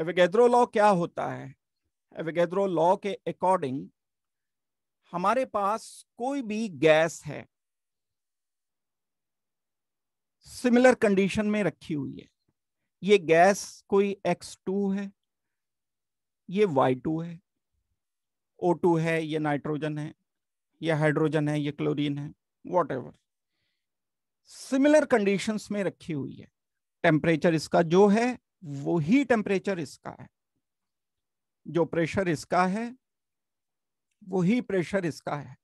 एवेगेद्रो law क्या होता है एवेगेद्रो लॉ के अकॉर्डिंग हमारे पास कोई भी गैस है सिमिलर कंडीशन में रखी हुई है ये गैस कोई X2 है ये Y2 है O2 है ये नाइट्रोजन है ये हाइड्रोजन है ये क्लोरीन है वॉट सिमिलर कंडीशंस में रखी हुई है टेम्परेचर इसका जो है वही टेम्परेचर इसका है जो प्रेशर इसका है वही प्रेशर इसका है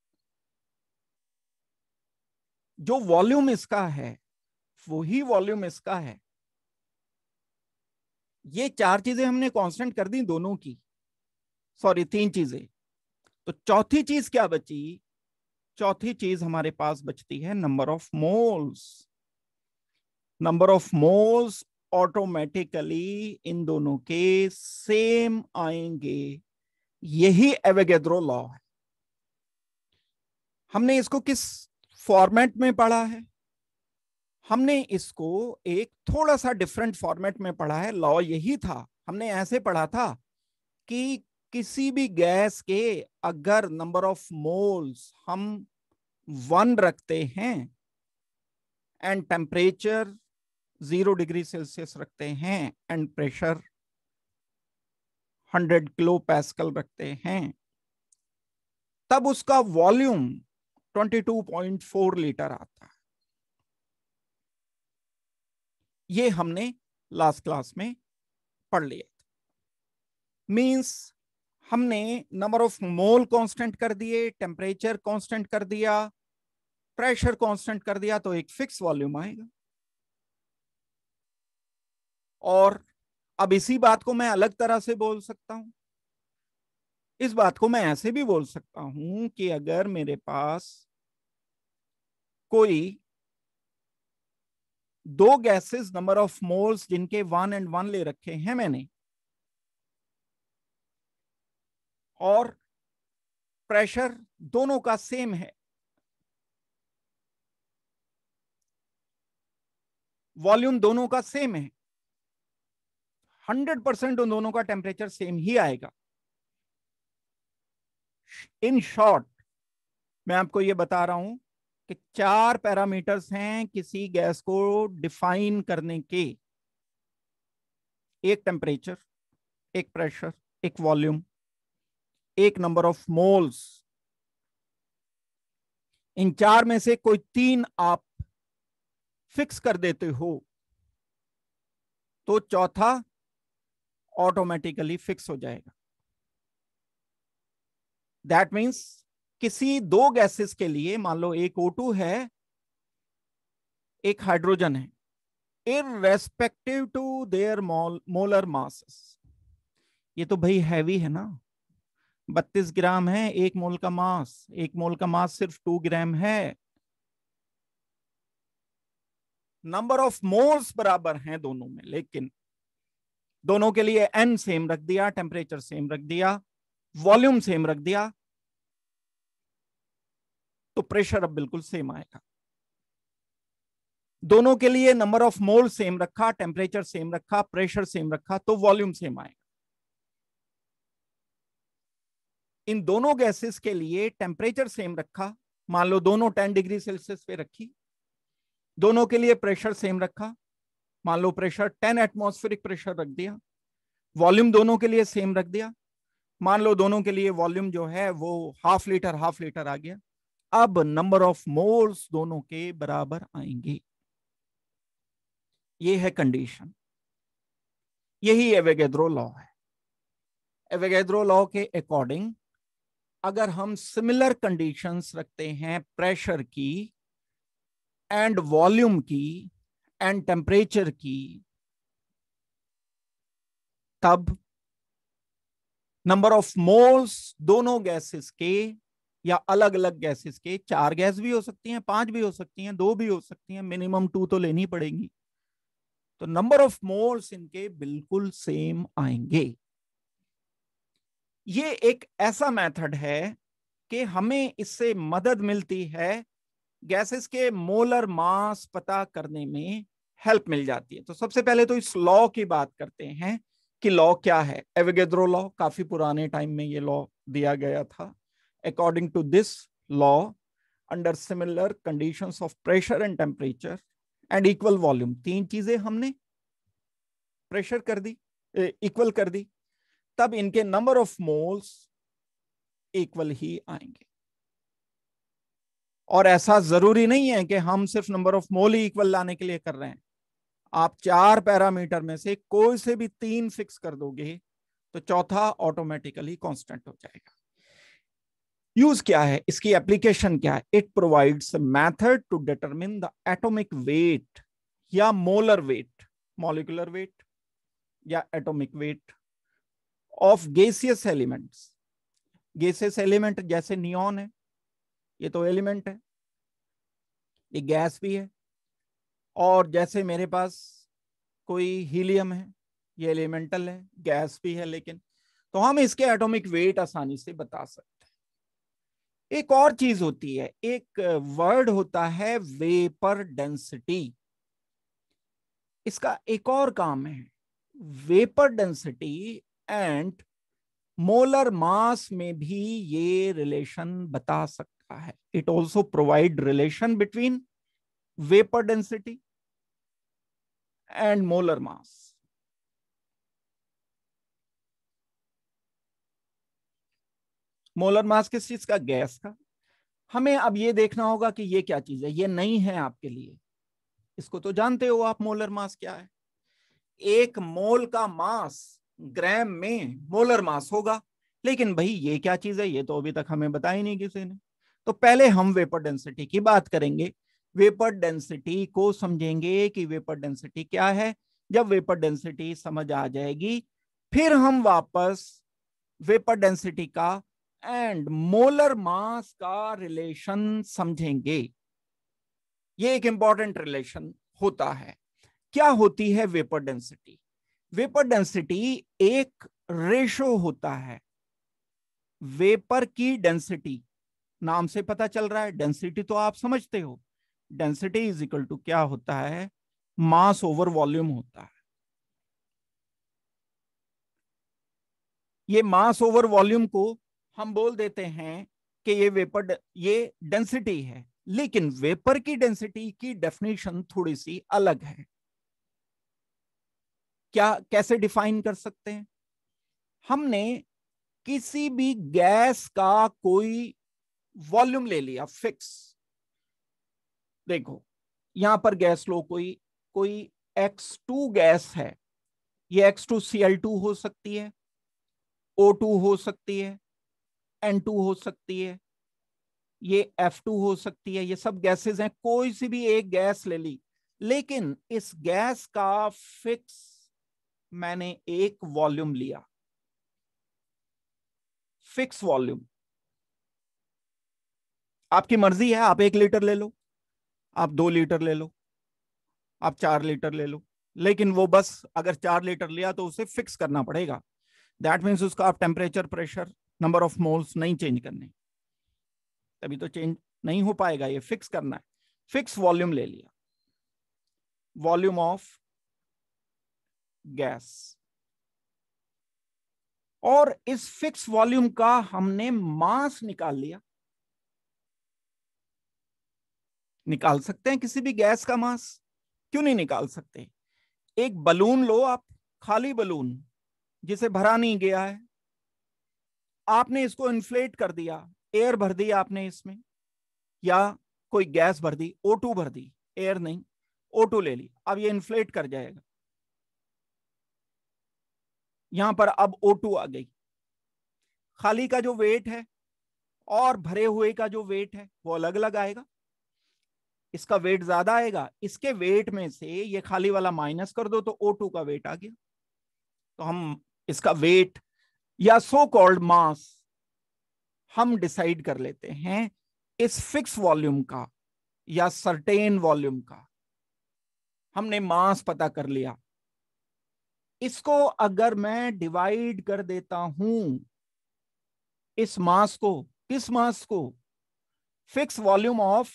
जो वॉल्यूम इसका है वही वॉल्यूम इसका है ये चार चीजें हमने कांस्टेंट कर दी दोनों की सॉरी तीन चीजें तो चौथी चीज क्या बची चौथी चीज हमारे पास बचती है number of moles number of moles automatically इन दोनों के सेम आएंगे यही एवेगेद्रो लॉ है हमने इसको किस फॉर्मेट में पढ़ा है हमने इसको एक थोड़ा सा डिफरेंट फॉर्मेट में पढ़ा है लॉ यही था हमने ऐसे पढ़ा था कि किसी भी गैस के अगर नंबर ऑफ मोल्स हम वन रखते हैं and temperature zero degree Celsius रखते हैं and pressure hundred kilo pascal रखते हैं तब उसका वॉल्यूम 22.4 लीटर आता है ये हमने लास्ट क्लास में पढ़ लिया था मींस हमने नंबर ऑफ मोल कांस्टेंट कर दिए टेम्परेचर कांस्टेंट कर दिया प्रेशर कांस्टेंट कर दिया तो एक फिक्स वॉल्यूम आएगा और अब इसी बात को मैं अलग तरह से बोल सकता हूं इस बात को मैं ऐसे भी बोल सकता हूं कि अगर मेरे पास कोई दो गैसेस नंबर ऑफ मोल्स जिनके वन एंड वन ले रखे हैं मैंने और प्रेशर दोनों का सेम है वॉल्यूम दोनों का सेम है हंड्रेड परसेंट उन दोनों का टेम्परेचर सेम ही आएगा इन शॉर्ट मैं आपको यह बता रहा हूं कि चार पैरामीटर्स हैं किसी गैस को डिफाइन करने के एक टेम्परेचर एक प्रेशर एक वॉल्यूम एक नंबर ऑफ मोल्स इन चार में से कोई तीन आप फिक्स कर देते हो तो चौथा ऑटोमेटिकली फिक्स हो जाएगा दैट मीन्स किसी दो गैसेस के लिए मान लो एक O2 है एक हाइड्रोजन है in respective to their molar masses ये तो भाई हैवी है ना 32 ग्राम है एक मोल का मास एक मोल का मास सिर्फ 2 ग्राम है नंबर ऑफ मोल्स बराबर हैं दोनों में लेकिन दोनों के लिए एन सेम रख दिया टेम्परेचर सेम रख दिया वॉल्यूम सेम रख दिया तो प्रेशर अब बिल्कुल सेम आएगा दोनों के लिए नंबर ऑफ मोल सेम रखा टेम्परेचर सेम रखा प्रेशर सेम रखा तो वॉल्यूम सेम आएगा इन दोनों गैसेस के लिए टेम्परेचर सेम रखा मान लो दोनों 10 डिग्री सेल्सियस पे रखी दोनों के लिए प्रेशर सेम रखा मान लो प्रेशर टेन एटमोस्फेरिक प्रेशर रख दिया वॉल्यूम दोनों के लिए सेम रख दिया मान लो दोनों के लिए वॉल्यूम जो है वो हाफ लीटर हाफ लीटर आ गया अब नंबर ऑफ मोल्स दोनों के बराबर आएंगे ये है कंडीशन यही एवेगेद्रो लॉ है एवेगेद्रो लॉ के अकॉर्डिंग अगर हम सिमिलर कंडीशंस रखते हैं प्रेशर की एंड वॉल्यूम की एंड टेम्परेचर की तब नंबर ऑफ मोल्स दोनों गैसेस के या अलग अलग गैसेस के चार गैस भी हो सकती हैं पांच भी हो सकती हैं दो भी हो सकती हैं मिनिमम टू तो लेनी पड़ेगी तो नंबर ऑफ मोल्स इनके बिल्कुल सेम आएंगे ये एक ऐसा मेथड है कि हमें इससे मदद मिलती है गैसेस के मोलर मास पता करने में हेल्प मिल जाती है तो सबसे पहले तो इस लॉ की बात करते हैं कि लॉ क्या है एवगेद्रो लॉ काफी पुराने टाइम में ये लॉ दिया गया था according to this law under similar conditions of pressure and temperature and equal volume तीन चीजें हमने प्रेशर कर दी इक्वल कर दी तब इनके नंबर ऑफ मोल्स इक्वल ही आएंगे और ऐसा जरूरी नहीं है कि हम सिर्फ नंबर ऑफ मोल ही इक्वल लाने के लिए कर रहे हैं आप चार पैरामीटर में से कोई से भी तीन फिक्स कर दोगे तो चौथा ऑटोमेटिकली कांस्टेंट हो जाएगा यूज क्या है इसकी एप्लीकेशन क्या है it provides method to determine the atomic weight या मोलर वेट मॉलिकुलर वेट या atomic weight of gaseous elements gaseous element जैसे नियॉन है ये तो एलिमेंट है ये गैस भी है और जैसे मेरे पास कोई हीलियम है ये एलिमेंटल है गैस भी है लेकिन तो हम इसके एटॉमिक वेट आसानी से बता सकते हैं एक और चीज होती है एक वर्ड होता है वेपर डेंसिटी इसका एक और काम है vapour density and molar mass में भी ये रिलेशन बता सकता है it also provide relation between vapour density and molar mass. Molar mass किस चीज का गैस का हमें अब ये देखना होगा कि ये क्या चीज है ये नहीं है आपके लिए इसको तो जानते हो आप मोलर मास क्या है एक मोल का मास ग्राम में मोलर मास होगा लेकिन भाई ये क्या चीज है ये तो अभी तक हमें बताई नहीं किसी ने तो पहले हम वेपर डेंसिटी की बात करेंगे वेपर डेंसिटी को समझेंगे कि वेपर डेंसिटी क्या है जब वेपर डेंसिटी समझ आ जाएगी फिर हम वापस वेपर डेंसिटी का एंड मोलर मास का रिलेशन समझेंगे ये एक इंपॉर्टेंट रिलेशन होता है क्या होती है वेपर डेंसिटी वेपर डेंसिटी एक रेशो होता है वेपर की डेंसिटी नाम से पता चल रहा है डेंसिटी तो आप समझते हो डेंसिटी इज इक्वल टू क्या होता है मास ओवर वॉल्यूम होता है ये मास ओवर वॉल्यूम को हम बोल देते हैं कि ये वेपर ये डेंसिटी है लेकिन वेपर की डेंसिटी की डेफिनेशन थोड़ी सी अलग है क्या कैसे डिफाइन कर सकते हैं हमने किसी भी गैस का कोई वॉल्यूम ले लिया फिक्स देखो यहां पर गैस लो कोई कोई X2 गैस है ये Cl2 हो सकती है O2 हो सकती है N2 हो सकती है ये F2 हो सकती है ये सब गैसेस हैं कोई सी भी एक गैस ले ली लेकिन इस गैस का फिक्स मैंने एक वॉल्यूम लिया फिक्स वॉल्यूम आपकी मर्जी है आप एक लीटर ले लो आप दो लीटर ले लो आप चार लीटर ले लो लेकिन वो बस अगर चार लीटर लिया तो उसे फिक्स करना पड़ेगा दैट मीन्स उसका आप temperature pressure number of moles नहीं चेंज करने तभी तो चेंज नहीं हो पाएगा ये फिक्स करना है फिक्स वॉल्यूम ले लिया वॉल्यूम ऑफ गैस और इस फिक्स वॉल्यूम का हमने मास निकाल लिया निकाल सकते हैं किसी भी गैस का मास क्यों नहीं निकाल सकते एक बलून लो आप खाली बलून जिसे भरा नहीं गया है आपने इसको इन्फ्लेट कर दिया एयर भर दी आपने इसमें या कोई गैस भर दी ओ भर दी एयर नहीं ओ ले ली अब ये इन्फ्लेट कर जाएगा यहां पर अब ओ आ गई खाली का जो वेट है और भरे हुए का जो वेट है वो अलग अलग आएगा इसका वेट ज्यादा आएगा इसके वेट में से ये खाली वाला माइनस कर दो तो O2 का वेट आ गया तो हम इसका वेट या सो कॉल्ड मास हम डिसाइड कर लेते हैं इस फिक्स वॉल्यूम का या सर्टेन वॉल्यूम का हमने मास पता कर लिया इसको अगर मैं डिवाइड कर देता हूं इस मास को किस मास को fix volume of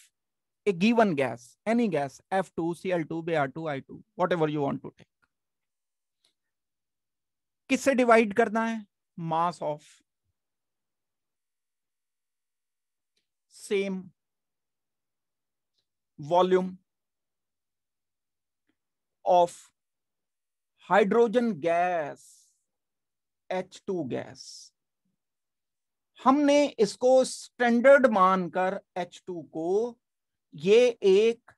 a given gas, any gas, F2, Cl2, Br2, I2, whatever you want to take. किससे डिवाइड करना है mass of same volume of hydrogen gas H two gas हमने इसको स्टैंडर्ड मानकर एच टू को ये एक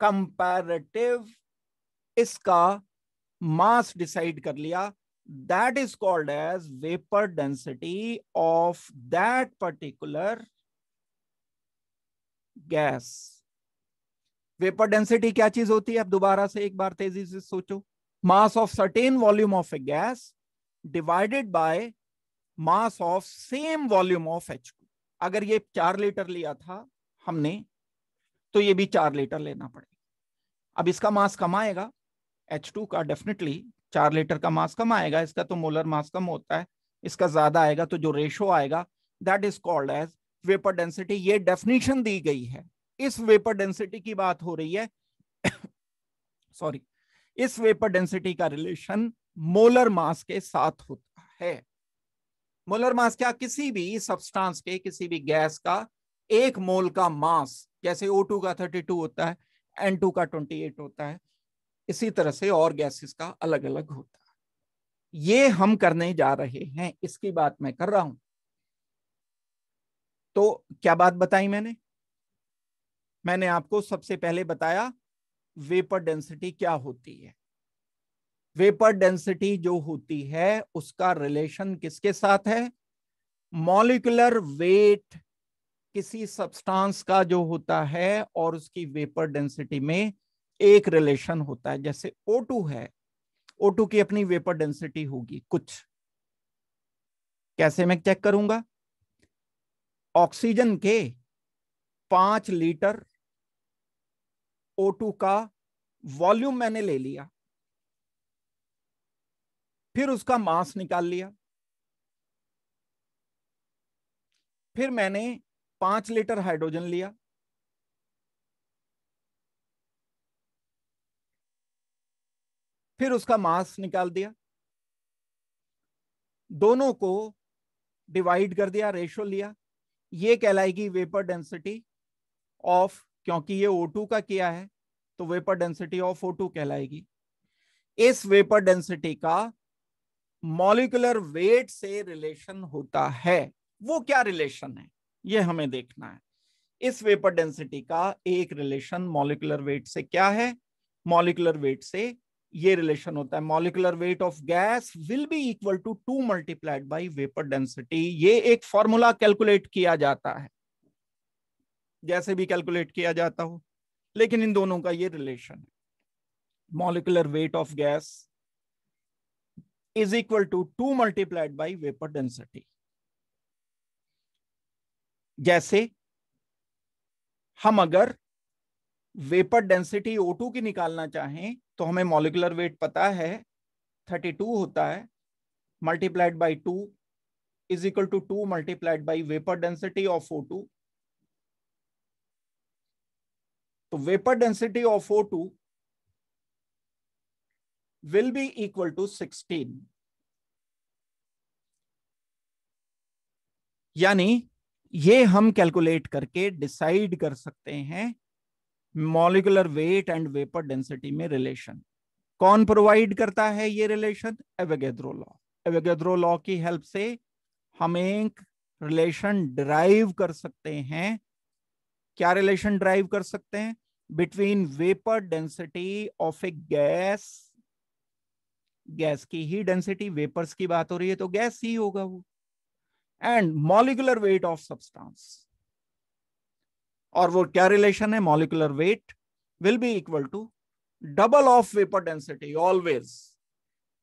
comparative इसका मास डिसाइड कर लिया that is called as vapour density of that particular gas vapour density क्या चीज होती है अब दोबारा से एक बार तेजी से सोचो mass of certain volume of a gas divided by mass of same volume of H अगर ये चार लीटर लिया था हमने तो ये भी चार लीटर लेना पड़ेगा अब इसका मास कम आएगा एच टू का डेफिनेटली चार लीटर का मास कम आएगा इसका तो मोलर मास कम होता है इसका ज्यादा आएगा तो जो रेशो आएगा that is called as vapour density ये डेफिनेशन दी गई है इस वेपर डेंसिटी की बात हो रही है सॉरी इस वेपर डेंसिटी का रिलेशन मोलर मास के साथ होता है मोलर मास क्या किसी भी सब्सटेंस के किसी भी गैस का एक मोल का मास जैसे ओ टू का थर्टी टू होता है एन टू का ट्वेंटी एट होता है इसी तरह से और गैसेस का अलग अलग होता है ये हम करने जा रहे हैं इसकी बात मैं कर रहा हूं तो क्या बात बताई मैंने मैंने आपको सबसे पहले बताया वेपर डेंसिटी क्या होती है वेपर डेंसिटी जो होती है उसका रिलेशन किसके साथ है मॉलिकुलर वेट किसी सब्सटेंस का जो होता है और उसकी वेपर डेंसिटी में एक रिलेशन होता है जैसे O2 है O2 की अपनी वेपर डेंसिटी होगी कुछ कैसे मैं चेक करूंगा ऑक्सीजन के पांच लीटर O2 का वॉल्यूम मैंने ले लिया फिर उसका मास निकाल लिया फिर मैंने पांच लीटर हाइड्रोजन लिया फिर उसका मास निकाल दिया दोनों को डिवाइड कर दिया रेशो लिया ये कहलाएगी वेपर डेंसिटी ऑफ क्योंकि ये O2 का किया है तो वेपर डेंसिटी ऑफ O2 कहलाएगी इस वेपर डेंसिटी का मॉलिकुलर वेट से रिलेशन होता है वो क्या रिलेशन है ये हमें देखना है इस वेपर डेंसिटी का एक रिलेशन मॉलिकुलर वेट से क्या है मॉलिकुलर वेट से ये रिलेशन होता है molecular weight of gas will be equal to two multiplied by vapour density ये एक फॉर्मूला कैलकुलेट किया जाता है जैसे भी कैलकुलेट किया जाता हो लेकिन इन दोनों का ये रिलेशन है molecular weight of gas is equal to two multiplied by vapour density जैसे हम अगर वेपर डेंसिटी O2 की निकालना चाहें तो हमें मॉलिकुलर वेट पता है 32 होता है multiplied by two is equal to two multiplied by vapour density of O2 तो vapour density of O2 will be equal to 16 यानी ये हम कैलकुलेट करके डिसाइड कर सकते हैं molecular weight and vapour density में रिलेशन कौन प्रोवाइड करता है ये relation Avogadro law Avogadro law की हेल्प से हम एक रिलेशन ड्राइव कर सकते हैं क्या रिलेशन ड्राइव कर सकते हैं between vapour density of a gas gas की ही डेंसिटी वेपर्स की बात हो रही है तो गैस ही होगा वो and molecular weight of substance और वो क्या रिलेशन है molecular weight will be equal to double of vapour density always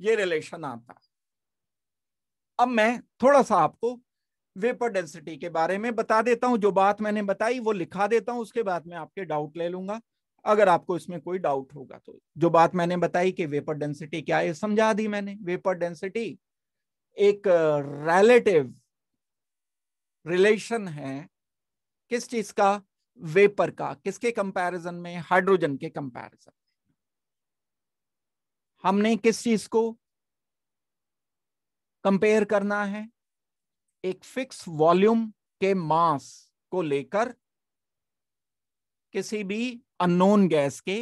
ये रिलेशन आता अब मैं थोड़ा सा आपको वेपर डेंसिटी के बारे में बता देता हूं जो बात मैंने बताई वो लिखा देता हूं उसके बाद में आपके डाउट ले लूंगा अगर आपको इसमें कोई डाउट होगा तो जो बात मैंने बताई कि वेपर डेंसिटी क्या है समझा दी मैंने वेपर डेंसिटी एक रिलेटिव रिलेशन है किस चीज का वेपर का किसके कंपैरिजन में हाइड्रोजन के कंपैरिजन हमने किस चीज को कंपेयर करना है एक फिक्स वॉल्यूम के मास को लेकर किसी भी अननोन गैस के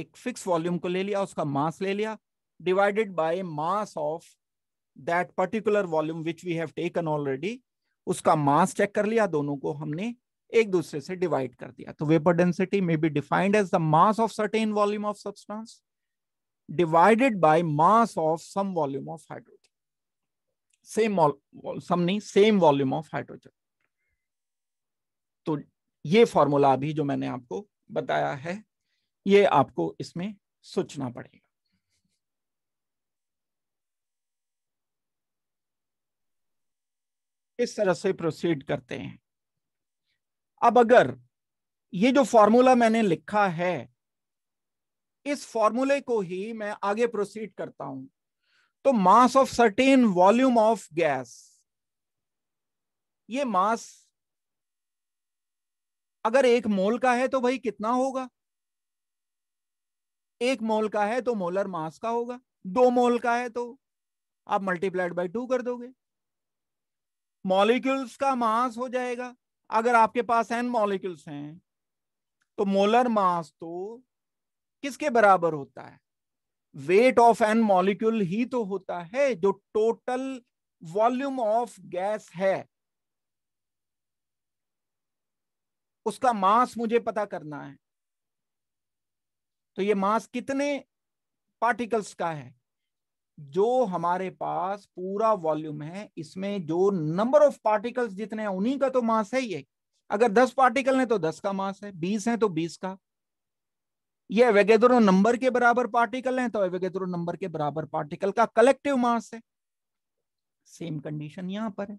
एक फिक्स वॉल्यूम को ले लिया उसका मास ले लिया divided by mass of that particular volume which we have taken already उसका मास चेक कर लिया दोनों को हमने एक दूसरे से डिवाइड कर दिया तो vapour density may be defined as the mass of certain volume of substance divided by mass of some volume of hydrogen same some नहीं सेम वॉल्यूम ऑफ हाइड्रोजन तो ये फॉर्मूला अभी जो मैंने आपको बताया है ये आपको इसमें सोचना पड़ेगा इस तरह से प्रोसीड करते हैं अब अगर ये जो फॉर्मूला मैंने लिखा है इस फॉर्मूले को ही मैं आगे प्रोसीड करता हूं तो mass of certain volume of gas ये मास अगर एक मोल का है तो भाई कितना होगा एक मोल का है तो मोलर मास का होगा दो मोल का है तो आप मल्टीप्लाइड बाई टू कर दोगे मॉलिक्यूल्स का मास हो जाएगा अगर आपके पास एन मॉलिक्यूल्स हैं तो मोलर मास तो किसके बराबर होता है वेट ऑफ एन मॉलिक्यूल ही तो होता है जो टोटल वॉल्यूम ऑफ गैस है उसका मास मुझे पता करना है तो ये मास कितने पार्टिकल्स का है जो हमारे पास पूरा वॉल्यूम है इसमें जो नंबर ऑफ पार्टिकल्स जितने हैं उन्हीं का तो मास है ही अगर दस पार्टिकल है तो दस का मास है बीस है तो बीस का ये एवेगेद्रो नंबर के बराबर पार्टिकल हैं तो एवेगेद्रो नंबर के बराबर पार्टिकल का कलेक्टिव मास है सेम कंडीशन यहां पर है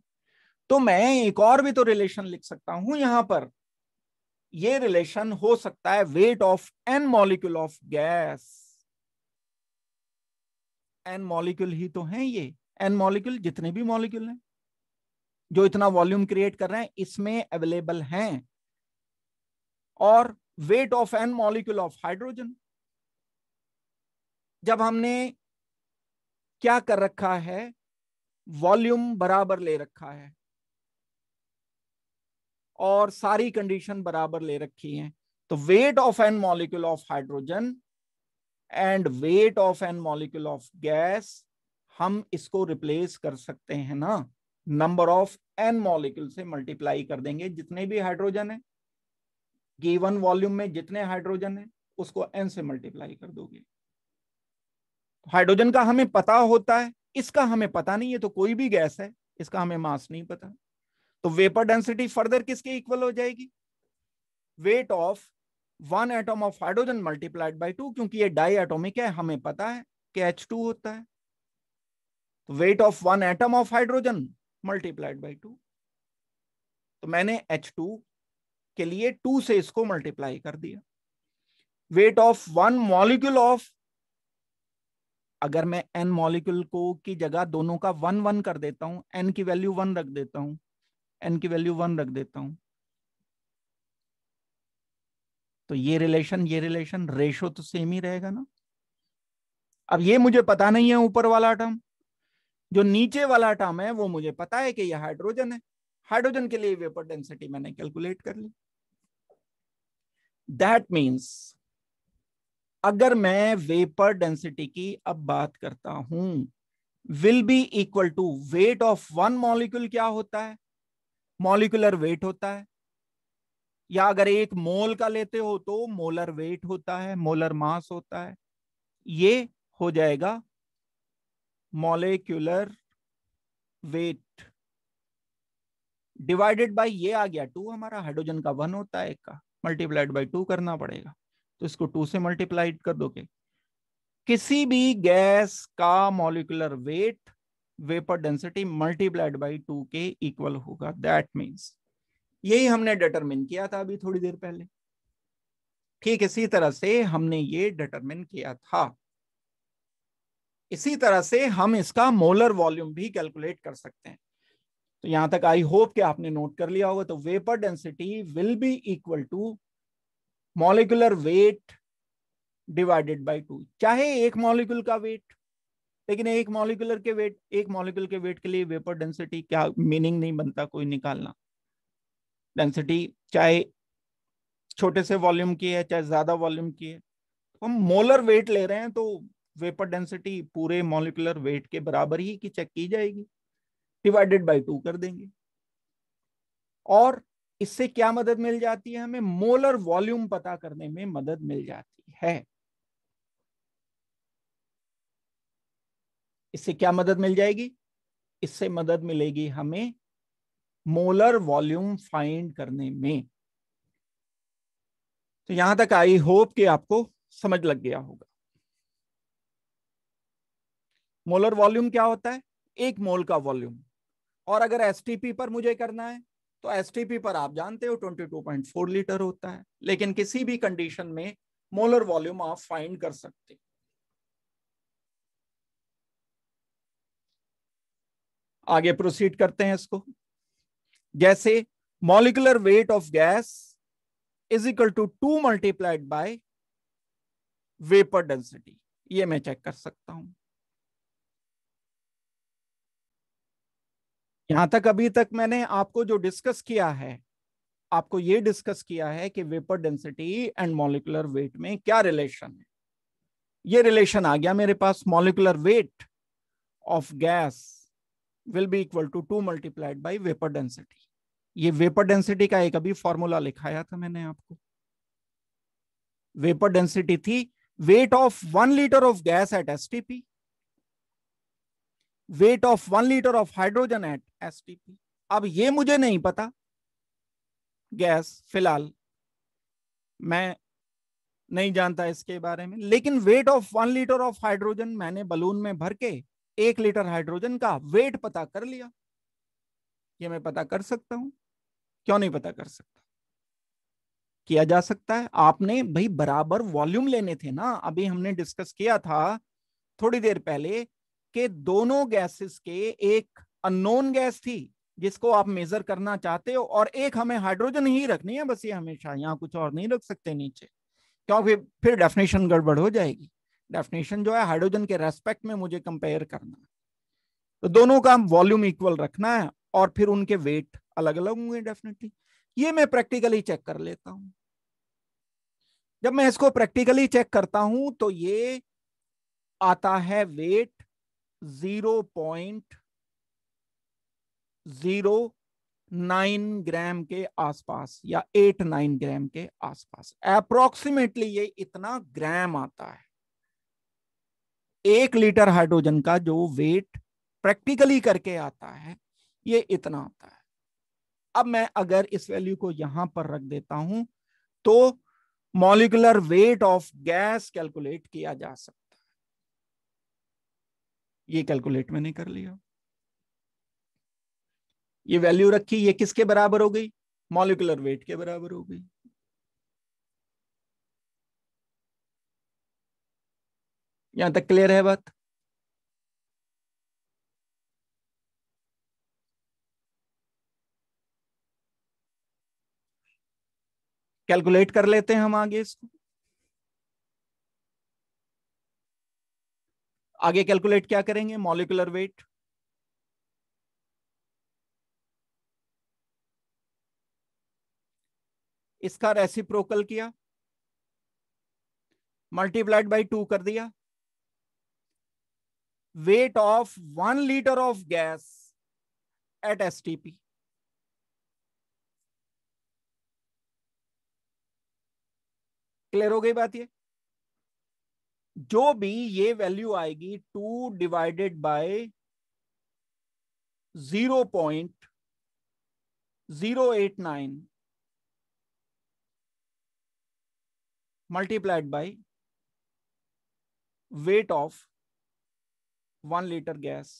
तो मैं एक और भी तो रिलेशन लिख सकता हूं यहां पर ये रिलेशन हो सकता है weight of n molecule of gas n molecule ही तो हैं ये एन मॉलिक्यूल जितने भी मॉलिक्यूल हैं जो इतना वॉल्यूम क्रिएट कर रहे हैं इसमें अवेलेबल हैं और weight of n molecule of hydrogen जब हमने क्या कर रखा है वॉल्यूम बराबर ले रखा है और सारी कंडीशन बराबर ले रखी है तो weight of n molecule of hydrogen and weight of n molecule of gas हम इसको रिप्लेस कर सकते हैं ना नंबर ऑफ एन मॉलिक्यूल से मल्टीप्लाई कर देंगे जितने भी हाइड्रोजन है गिवन वॉल्यूम में जितने हाइड्रोजन है उसको एन से मल्टीप्लाई कर दोगे हाइड्रोजन का हमें पता होता है इसका हमें पता नहीं है तो कोई भी गैस है इसका हमें मास नहीं पता तो वेपर डेंसिटी फर्दर किसके इक्वल हो जाएगी weight of one atom of hydrogen multiplied by two क्योंकि ये डाई एटोमिक है हमें पता है कि एच टू होता है तो weight of one atom of hydrogen multiplied by two तो मैंने एच टू के लिए टू से इसको मल्टीप्लाई कर दिया weight of one molecule of अगर मैं एन मॉलिक्यूल को की जगह दोनों का वन वन कर देता हूं एन की वैल्यू वन रख देता हूं एन की वैल्यू वन रख देता हूं तो ये रिलेशन ये रिलेशन रेशो तो सेम ही रहेगा ना अब ये मुझे पता नहीं है ऊपर वाला टर्म जो नीचे वाला टर्म है वो मुझे पता है कि यह हाइड्रोजन है हाइड्रोजन के लिए वेपर डेंसिटी मैंने कैलकुलेट कर ली दैट मीन्स अगर मैं वेपर डेंसिटी की अब बात करता हूं will be equal to weight of one molecule क्या होता है मॉलिकुलर वेट होता है या अगर एक मोल का लेते हो तो मोलर वेट होता है मोलर मास होता है ये हो जाएगा मोलिकुलर वेट डिवाइडेड बाय ये आ गया टू हमारा हाइड्रोजन का वन होता है एक का मल्टीप्लाइड बाय टू करना पड़ेगा तो इसको टू से मल्टीप्लाइड कर दोगे किसी भी गैस का molecular weight vapour density multiplied by two के इक्वल होगा दैट मीन्स यही हमने डिटरमिन किया था अभी थोड़ी देर पहले ठीक इसी तरह से हमने ये डिटरमिन किया था इसी तरह से हम इसका मोलर वॉल्यूम भी कैलकुलेट कर सकते हैं तो यहां तक आई होप कि आपने नोट कर लिया होगा तो vapour density will be equal to molecular weight divided by two चाहे एक मॉलिक्यूल का वेट लेकिन एक मॉलिकुलर के वेट एक मॉलिक्यूल के वेट के लिए वेपर डेंसिटी क्या मीनिंग नहीं बनता कोई निकालना डेंसिटी चाहे छोटे से वॉल्यूम की है चाहे ज़्यादा वॉल्यूम की है तो हम मोलर वेट ले रहे हैं तो वेपर डेंसिटी पूरे मोलिकुलर वेट के बराबर ही की चेक की जाएगी डिवाइडेड बाई टू कर देंगे और इससे क्या मदद मिल जाती है हमें मोलर वॉल्यूम पता करने में मदद मिल जाती है इससे क्या मदद मिल जाएगी इससे मदद मिलेगी हमें मोलर वॉल्यूम फाइंड करने में तो यहां तक आई होप कि आपको समझ लग गया होगा मोलर वॉल्यूम क्या होता है एक मोल का वॉल्यूम और अगर एस पर मुझे करना है तो एस पर आप जानते हो 22.4 लीटर होता है लेकिन किसी भी कंडीशन में मोलर वॉल्यूम आप फाइंड कर सकते आगे प्रोसीड करते हैं इसको जैसे molecular weight of gas is equal to two multiplied by vapour density ये मैं चेक कर सकता हूं यहां तक अभी तक मैंने आपको जो डिस्कस किया है आपको ये डिस्कस किया है कि vapour density and molecular weight में क्या रिलेशन है ये रिलेशन आ गया मेरे पास molecular weight of gas will be equal to two multiplied by vapour density ये वेपर डेंसिटी का एक अभी फॉर्मूला लिखाया था मैंने आपको वेपर डेंसिटी थी weight of one litre of gas at STP weight of one litre of hydrogen at STP अब ये मुझे नहीं पता गैस फिलहाल मैं नहीं जानता इसके बारे में लेकिन weight of one litre of hydrogen मैंने बलून में भर के एक लीटर हाइड्रोजन का वेट पता कर लिया ये मैं पता कर सकता हूं क्यों नहीं पता कर सकता किया जा सकता है आपने भाई बराबर वॉल्यूम लेने थे ना अभी हमने डिस्कस किया था थोड़ी देर पहले कि दोनों गैसेस के एक अननोन गैस थी जिसको आप मेजर करना चाहते हो और एक हमें हाइड्रोजन ही रखनी है बस ये हमेशा यहाँ कुछ और नहीं रख सकते नीचे क्योंकि फिर डेफिनेशन गड़बड़ हो जाएगी डेफिनेशन जो है हाइड्रोजन के रेस्पेक्ट में मुझे कंपेयर करना है तो दोनों का वॉल्यूम इक्वल रखना है और फिर उनके वेट अलग अलग होंगे डेफिनेटली ये मैं प्रैक्टिकली चेक कर लेता हूं जब मैं इसको प्रैक्टिकली चेक करता हूं तो ये आता है weight zero point zero nine gram के आसपास या एट नाइन ग्राम के आसपास अप्रोक्सीमेटली ये इतना ग्राम आता है एक लीटर हाइड्रोजन का जो वेट प्रैक्टिकली करके आता है ये इतना आता है अब मैं अगर इस वैल्यू को यहां पर रख देता हूं तो molecular weight of gas calculate किया जा सकता है ये कैलकुलेट मैंने कर लिया ये वैल्यू रखी ये किसके बराबर हो गई मॉलिकुलर वेट के बराबर हो गई यहां तक क्लियर है बात कैलकुलेट कर लेते हैं हम आगे इसको आगे कैलकुलेट क्या करेंगे मॉलिकुलर वेट इसका रेसिप्रोकल किया मल्टीप्लाइड बाय टू कर दिया weight of one litre of gas at STP clear हो गई बात ये जो भी ये वैल्यू आएगी two divided by zero point zero eight nine multiplied by weight of one litre gas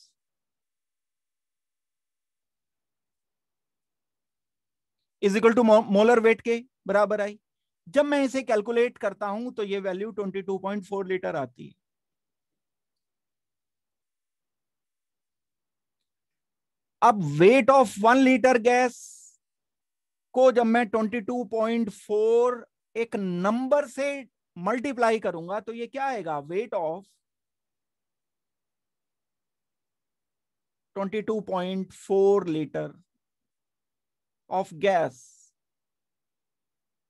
is equal to molar weight के बराबर आई जब मैं इसे कैलकुलेट करता हूं तो ये वैल्यू 22.4 लीटर आती है अब weight of one litre gas को जब मैं 22.4 एक नंबर से मल्टीप्लाई करूंगा तो ये क्या आएगा weight of 22.4 litre of gas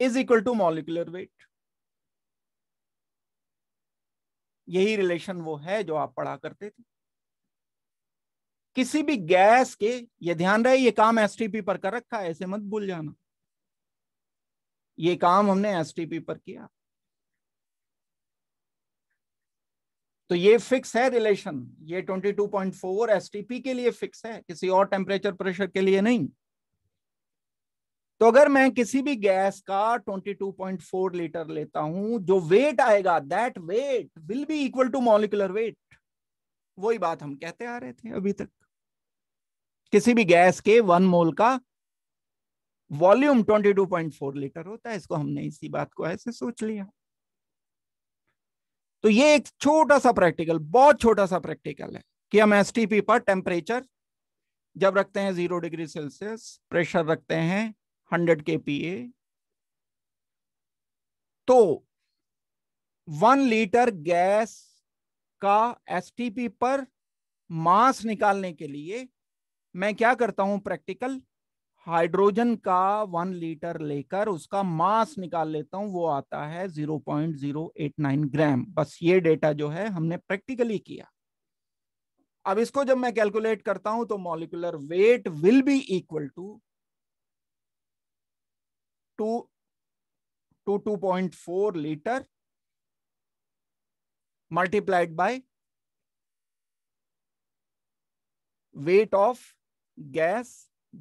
is equal to molecular weight यही रिलेशन वो है जो आप पढ़ा करते थे किसी भी गैस के ये ध्यान रहे ये काम एसटीपी पर कर रखा है ऐसे मत भूल जाना ये काम हमने एसटीपी पर किया तो ये फिक्स है रिलेशन ये 22.4 एसटीपी के लिए फिक्स है किसी और टेम्परेचर प्रेशर के लिए नहीं तो अगर मैं किसी भी गैस का 22.4 लीटर लेता हूं जो वेट आएगा that weight will be equal to molecular weight वही बात हम कहते आ रहे थे अभी तक किसी भी गैस के वन मोल का वॉल्यूम 22.4 लीटर होता है इसको हमने इसी बात को ऐसे सोच लिया तो ये एक छोटा सा प्रैक्टिकल बहुत छोटा सा प्रैक्टिकल है कि हम एस पर टेम्परेचर जब रखते हैं जीरो डिग्री सेल्सियस प्रेशर रखते हैं हंड्रेड के पी ए तो वन लीटर गैस का एसटीपी पर मास निकालने के लिए मैं क्या करता हूं प्रैक्टिकल हाइड्रोजन का वन लीटर लेकर उसका मास निकाल लेता हूं वो आता है 0.089 ग्राम बस ये डेटा जो है हमने प्रैक्टिकली किया अब इसको जब मैं कैलकुलेट करता हूं तो molecular weight will be equal to 2 to 2.4 liter multiplied by weight of gas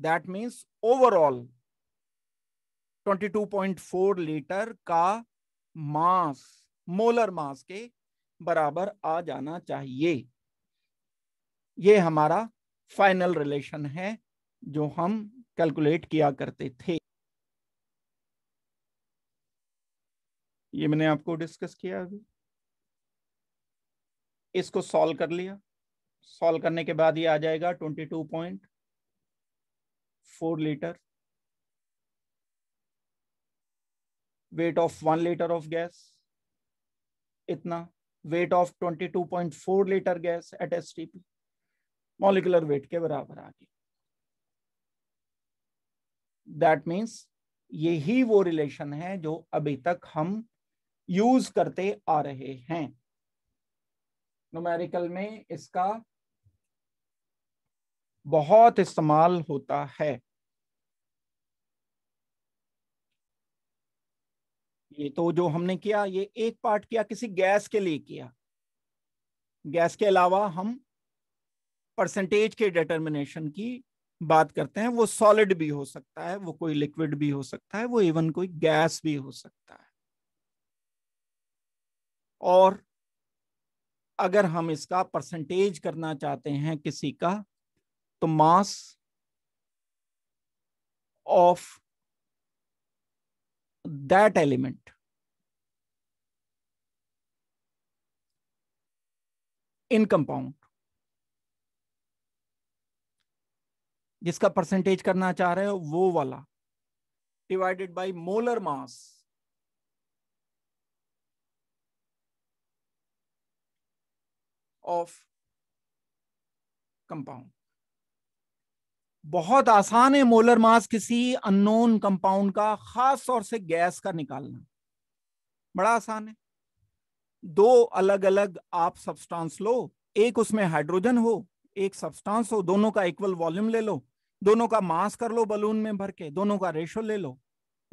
that means overall 22.4 litre का मास मोलर मास के बराबर आ जाना चाहिए ये हमारा फाइनल रिलेशन है जो हम कैलकुलेट किया करते थे ये मैंने आपको डिस्कस किया अभी इसको सॉल्व कर लिया सॉल्व करने के बाद ये आ जाएगा twenty two point four litre weight of one litre of gas इतना weight of twenty two point four litre gas at S T P molecular weight के बराबर आ गया दैट मीन्स यही वो रिलेशन है जो अभी तक हम यूज करते आ रहे हैं नोमेरिकल में इसका बहुत इस्तेमाल होता है ये तो जो हमने किया ये एक पार्ट किया किसी गैस के लिए किया गैस के अलावा हम परसेंटेज के डिटर्मिनेशन की बात करते हैं वो सॉलिड भी हो सकता है वो कोई लिक्विड भी हो सकता है वो इवन कोई गैस भी हो सकता है और अगर हम इसका परसेंटेज करना चाहते हैं किसी का तो mass of that element in compound जिसका परसेंटेज करना चाह रहे हो वो वाला divided by molar mass of compound बहुत आसान है मोलर मास किसी अननोन कंपाउंड का खास तौर से गैस का निकालना बड़ा आसान है दो अलग अलग आप सब्सटेंस लो एक उसमें हाइड्रोजन हो एक सब्सटेंस हो दोनों का इक्वल वॉल्यूम ले लो दोनों का मास कर लो बलून में भर के दोनों का रेशो ले लो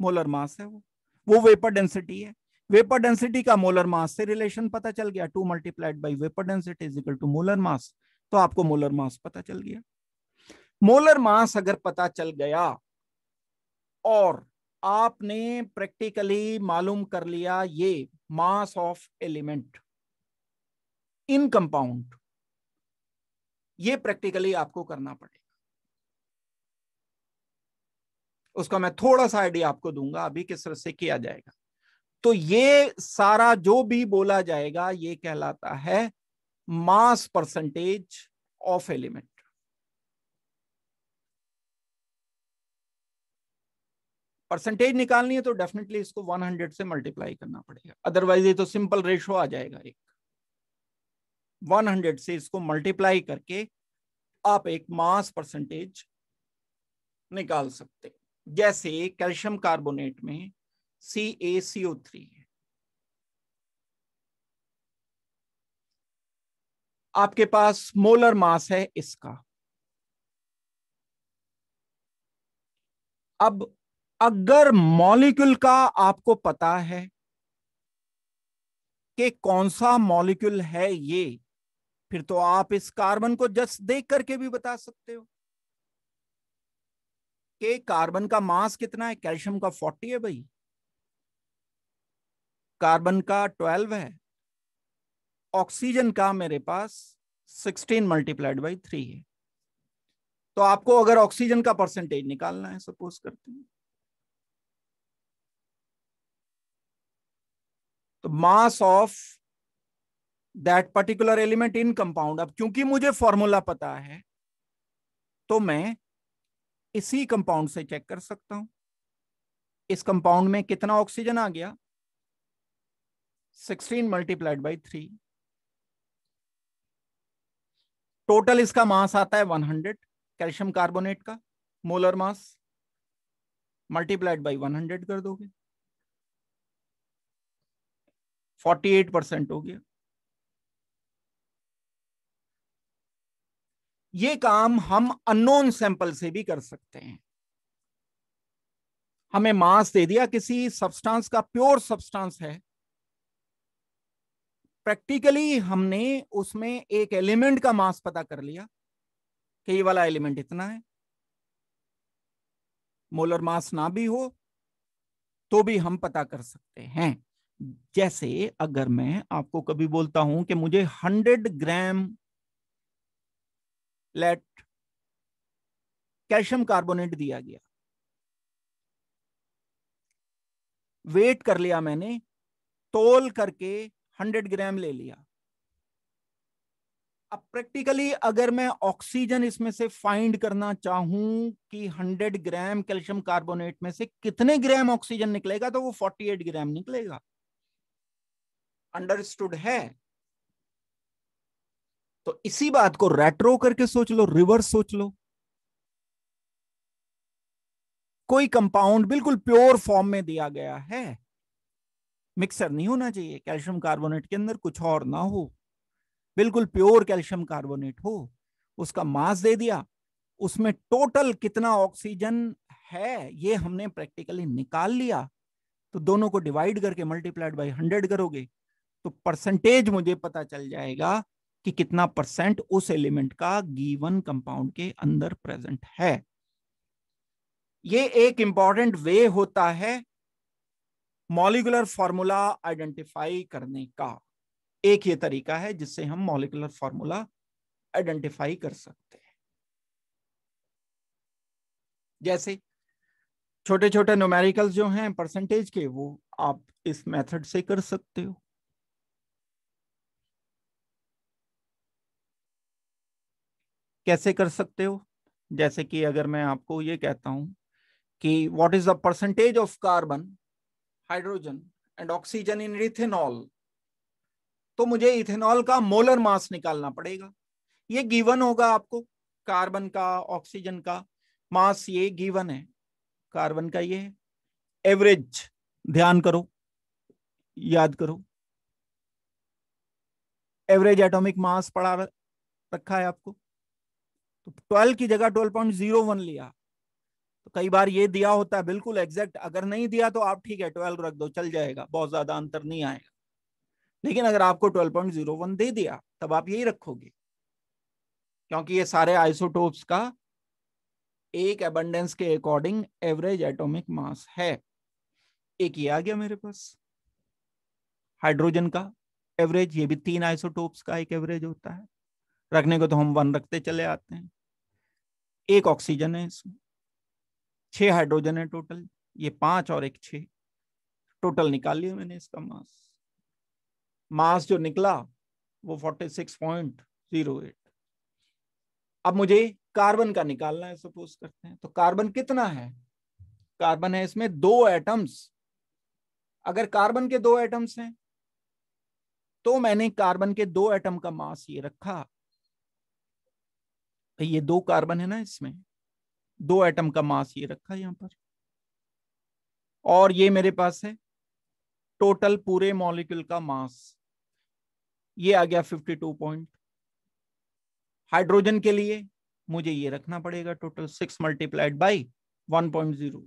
मोलर मास है वो वो वेपर डेंसिटी है वेपर डेंसिटी का मोलर मास से रिलेशन पता चल गया two multiplied by vapour density is equal to molar mass तो आपको मोलर मास पता चल गया मोलर मास अगर पता चल गया और आपने प्रैक्टिकली मालूम कर लिया ये mass of element in compound ये प्रैक्टिकली आपको करना पड़ेगा उसका मैं थोड़ा सा आइडिया आपको दूंगा अभी किस तरह से किया जाएगा तो ये सारा जो भी बोला जाएगा ये कहलाता है mass percentage of element percentage निकालनी है तो डेफिनेटली इसको 100 से मल्टीप्लाई करना पड़ेगा अदरवाइज ये तो सिंपल रेशो आ जाएगा एक 100 से इसको मल्टीप्लाई करके आप एक मास परसेंटेज निकाल सकते जैसे कैल्शियम कार्बोनेट में सी ए थ्री आपके पास मोलर मास है इसका अब अगर मॉलिक्यूल का आपको पता है कि कौन सा मॉलिक्यूल है ये फिर तो आप इस कार्बन को जस्ट देख करके भी बता सकते हो कि कार्बन का मास कितना है कैल्शियम का फोर्टी है भाई कार्बन का ट्वेल्व है ऑक्सीजन का मेरे पास सिक्सटीन मल्टीप्लाइड बाई थ्री है तो आपको अगर ऑक्सीजन का परसेंटेज निकालना है सपोज करते हैं तो mass of that particular element in compound अब क्योंकि मुझे फॉर्मूला पता है तो मैं इसी कंपाउंड से चेक कर सकता हूं इस कंपाउंड में कितना ऑक्सीजन आ गया sixteen multiplied by three total इसका मास आता है वन हंड्रेड कैल्शियम कार्बोनेट का molar mass multiplied by one hundred कर दोगे फोर्टी एट परसेंट हो गया ये काम हम अननोन सैंपल से भी कर सकते हैं हमें मास दे दिया किसी सब्सटेंस का प्योर सब्सटेंस है प्रैक्टिकली हमने उसमें एक एलिमेंट का मास पता कर लिया कि ये वाला एलिमेंट इतना है मोलर मास ना भी हो तो भी हम पता कर सकते हैं जैसे अगर मैं आपको कभी बोलता हूं कि मुझे 100 ग्राम लेट कैल्शियम कार्बोनेट दिया गया वेट कर लिया मैंने तोल करके हंड्रेड ग्राम ले लिया अब प्रैक्टिकली अगर मैं ऑक्सीजन इसमें से फाइंड करना चाहूं कि 100 ग्राम कैल्शियम कार्बोनेट में से कितने ग्राम ऑक्सीजन निकलेगा तो वो 48 ग्राम निकलेगा अंडरस्टूड है तो इसी बात को रेट्रो करके सोच लो रिवर्स सोच लो कोई कंपाउंड बिल्कुल प्योर फॉर्म में दिया गया है मिक्सर नहीं होना चाहिए कैल्शियम कार्बोनेट के अंदर कुछ और ना हो बिल्कुल प्योर कैल्शियम कार्बोनेट हो उसका मास दे दिया उसमें टोटल कितना ऑक्सीजन है ये हमने प्रैक्टिकली निकाल लिया तो दोनों को डिवाइड करके मल्टीप्लाइड बाई हंड्रेड करोगे तो परसेंटेज मुझे पता चल जाएगा कि कितना परसेंट उस एलिमेंट का गीवन कंपाउंड के अंदर प्रेजेंट है ये एक इंपॉर्टेंट वे होता है मॉलिकुलर फॉर्मूला आइडेंटिफाई करने का एक ये तरीका है जिससे हम मॉलिकुलर फॉर्मूला आइडेंटिफाई कर सकते हैं जैसे छोटे छोटे न्यूमेरिकल जो हैं परसेंटेज के वो आप इस मेथड से कर सकते हो कैसे कर सकते हो जैसे कि अगर मैं आपको ये कहता हूं कि what is the percentage of carbon hydrogen and oxygen in ethanol तो मुझे इथेनॉल का मोलर मास निकालना पड़ेगा ये गिवन होगा आपको कार्बन का ऑक्सीजन का मास ये गिवन है कार्बन का ये एवरेज ध्यान करो याद करो एवरेज एटॉमिक मास पड़ा रखा है आपको तो 12 की जगह 12.01 लिया कई बार ये दिया होता है बिल्कुल एग्जैक्ट अगर नहीं दिया तो आप ठीक है ट्वेल्व रख दो चल जाएगा बहुत ज्यादा अंतर नहीं आएगा लेकिन अगर आपको ट्वेल्व पॉइंट जीरो वन दे दिया तब आप यही रखोगे क्योंकि ये सारे आइसोटोप्स का एक एबंडेंस के अकॉर्डिंग एवरेज एटोमिक मास है एक ये आ गया मेरे पास हाइड्रोजन का एवरेज ये भी तीन आइसोटोप्स का एक एवरेज होता है रखने को तो हम वन रखते चले आते हैं एक ऑक्सीजन है इसमें छह हाइड्रोजन है टोटल ये पांच और एक छ टोटल निकाल लिया मैंने इसका मास मास जो निकला वो forty six point zero eight अब मुझे कार्बन का निकालना है सपोज करते हैं तो कार्बन कितना है कार्बन है इसमें दो एटम्स अगर कार्बन के दो एटम्स हैं तो मैंने कार्बन के दो एटम का मास ये रखा ये दो कार्बन है ना इसमें दो एटम का मास ये रखा है यहाँ पर और ये मेरे पास है टोटल पूरे मॉलिक्यूल का मास ये आ गया 52 पॉइंट हाइड्रोजन के लिए मुझे ये रखना पड़ेगा total six multiplied by one point zero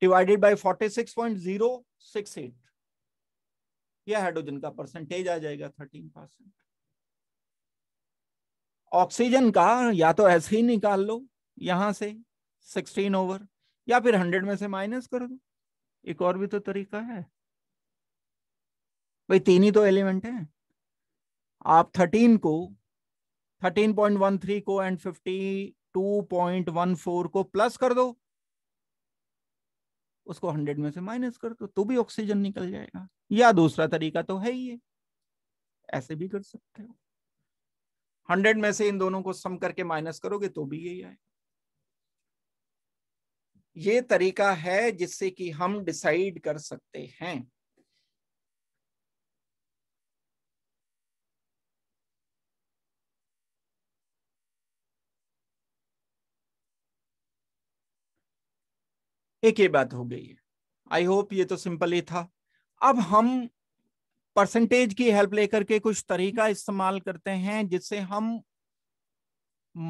divided by forty six point zero six eight यह हाइड्रोजन का परसेंटेज आ जाएगा थर्टीन परसेंट ऑक्सीजन का या तो ऐसे ही निकाल लो यहां से सिक्सटीन ओवर या फिर हंड्रेड में से माइनस कर दो एक और भी तो तरीका है भाई तीन ही तो एलिमेंट है आप थर्टीन को थर्टीन पॉइंट वन थ्री को and fifty two point one four को प्लस कर दो उसको हंड्रेड में से माइनस कर दो तो भी ऑक्सीजन निकल जाएगा या दूसरा तरीका तो है ही है ऐसे भी कर सकते हो हंड्रेड में से इन दोनों को सम करके माइनस करोगे तो भी यही आएगा ये तरीका है जिससे कि हम डिसाइड कर सकते हैं एक ये बात हो गई है आई होप ये तो सिंपल ही था अब हम परसेंटेज की हेल्प लेकर के कुछ तरीका इस्तेमाल करते हैं जिससे हम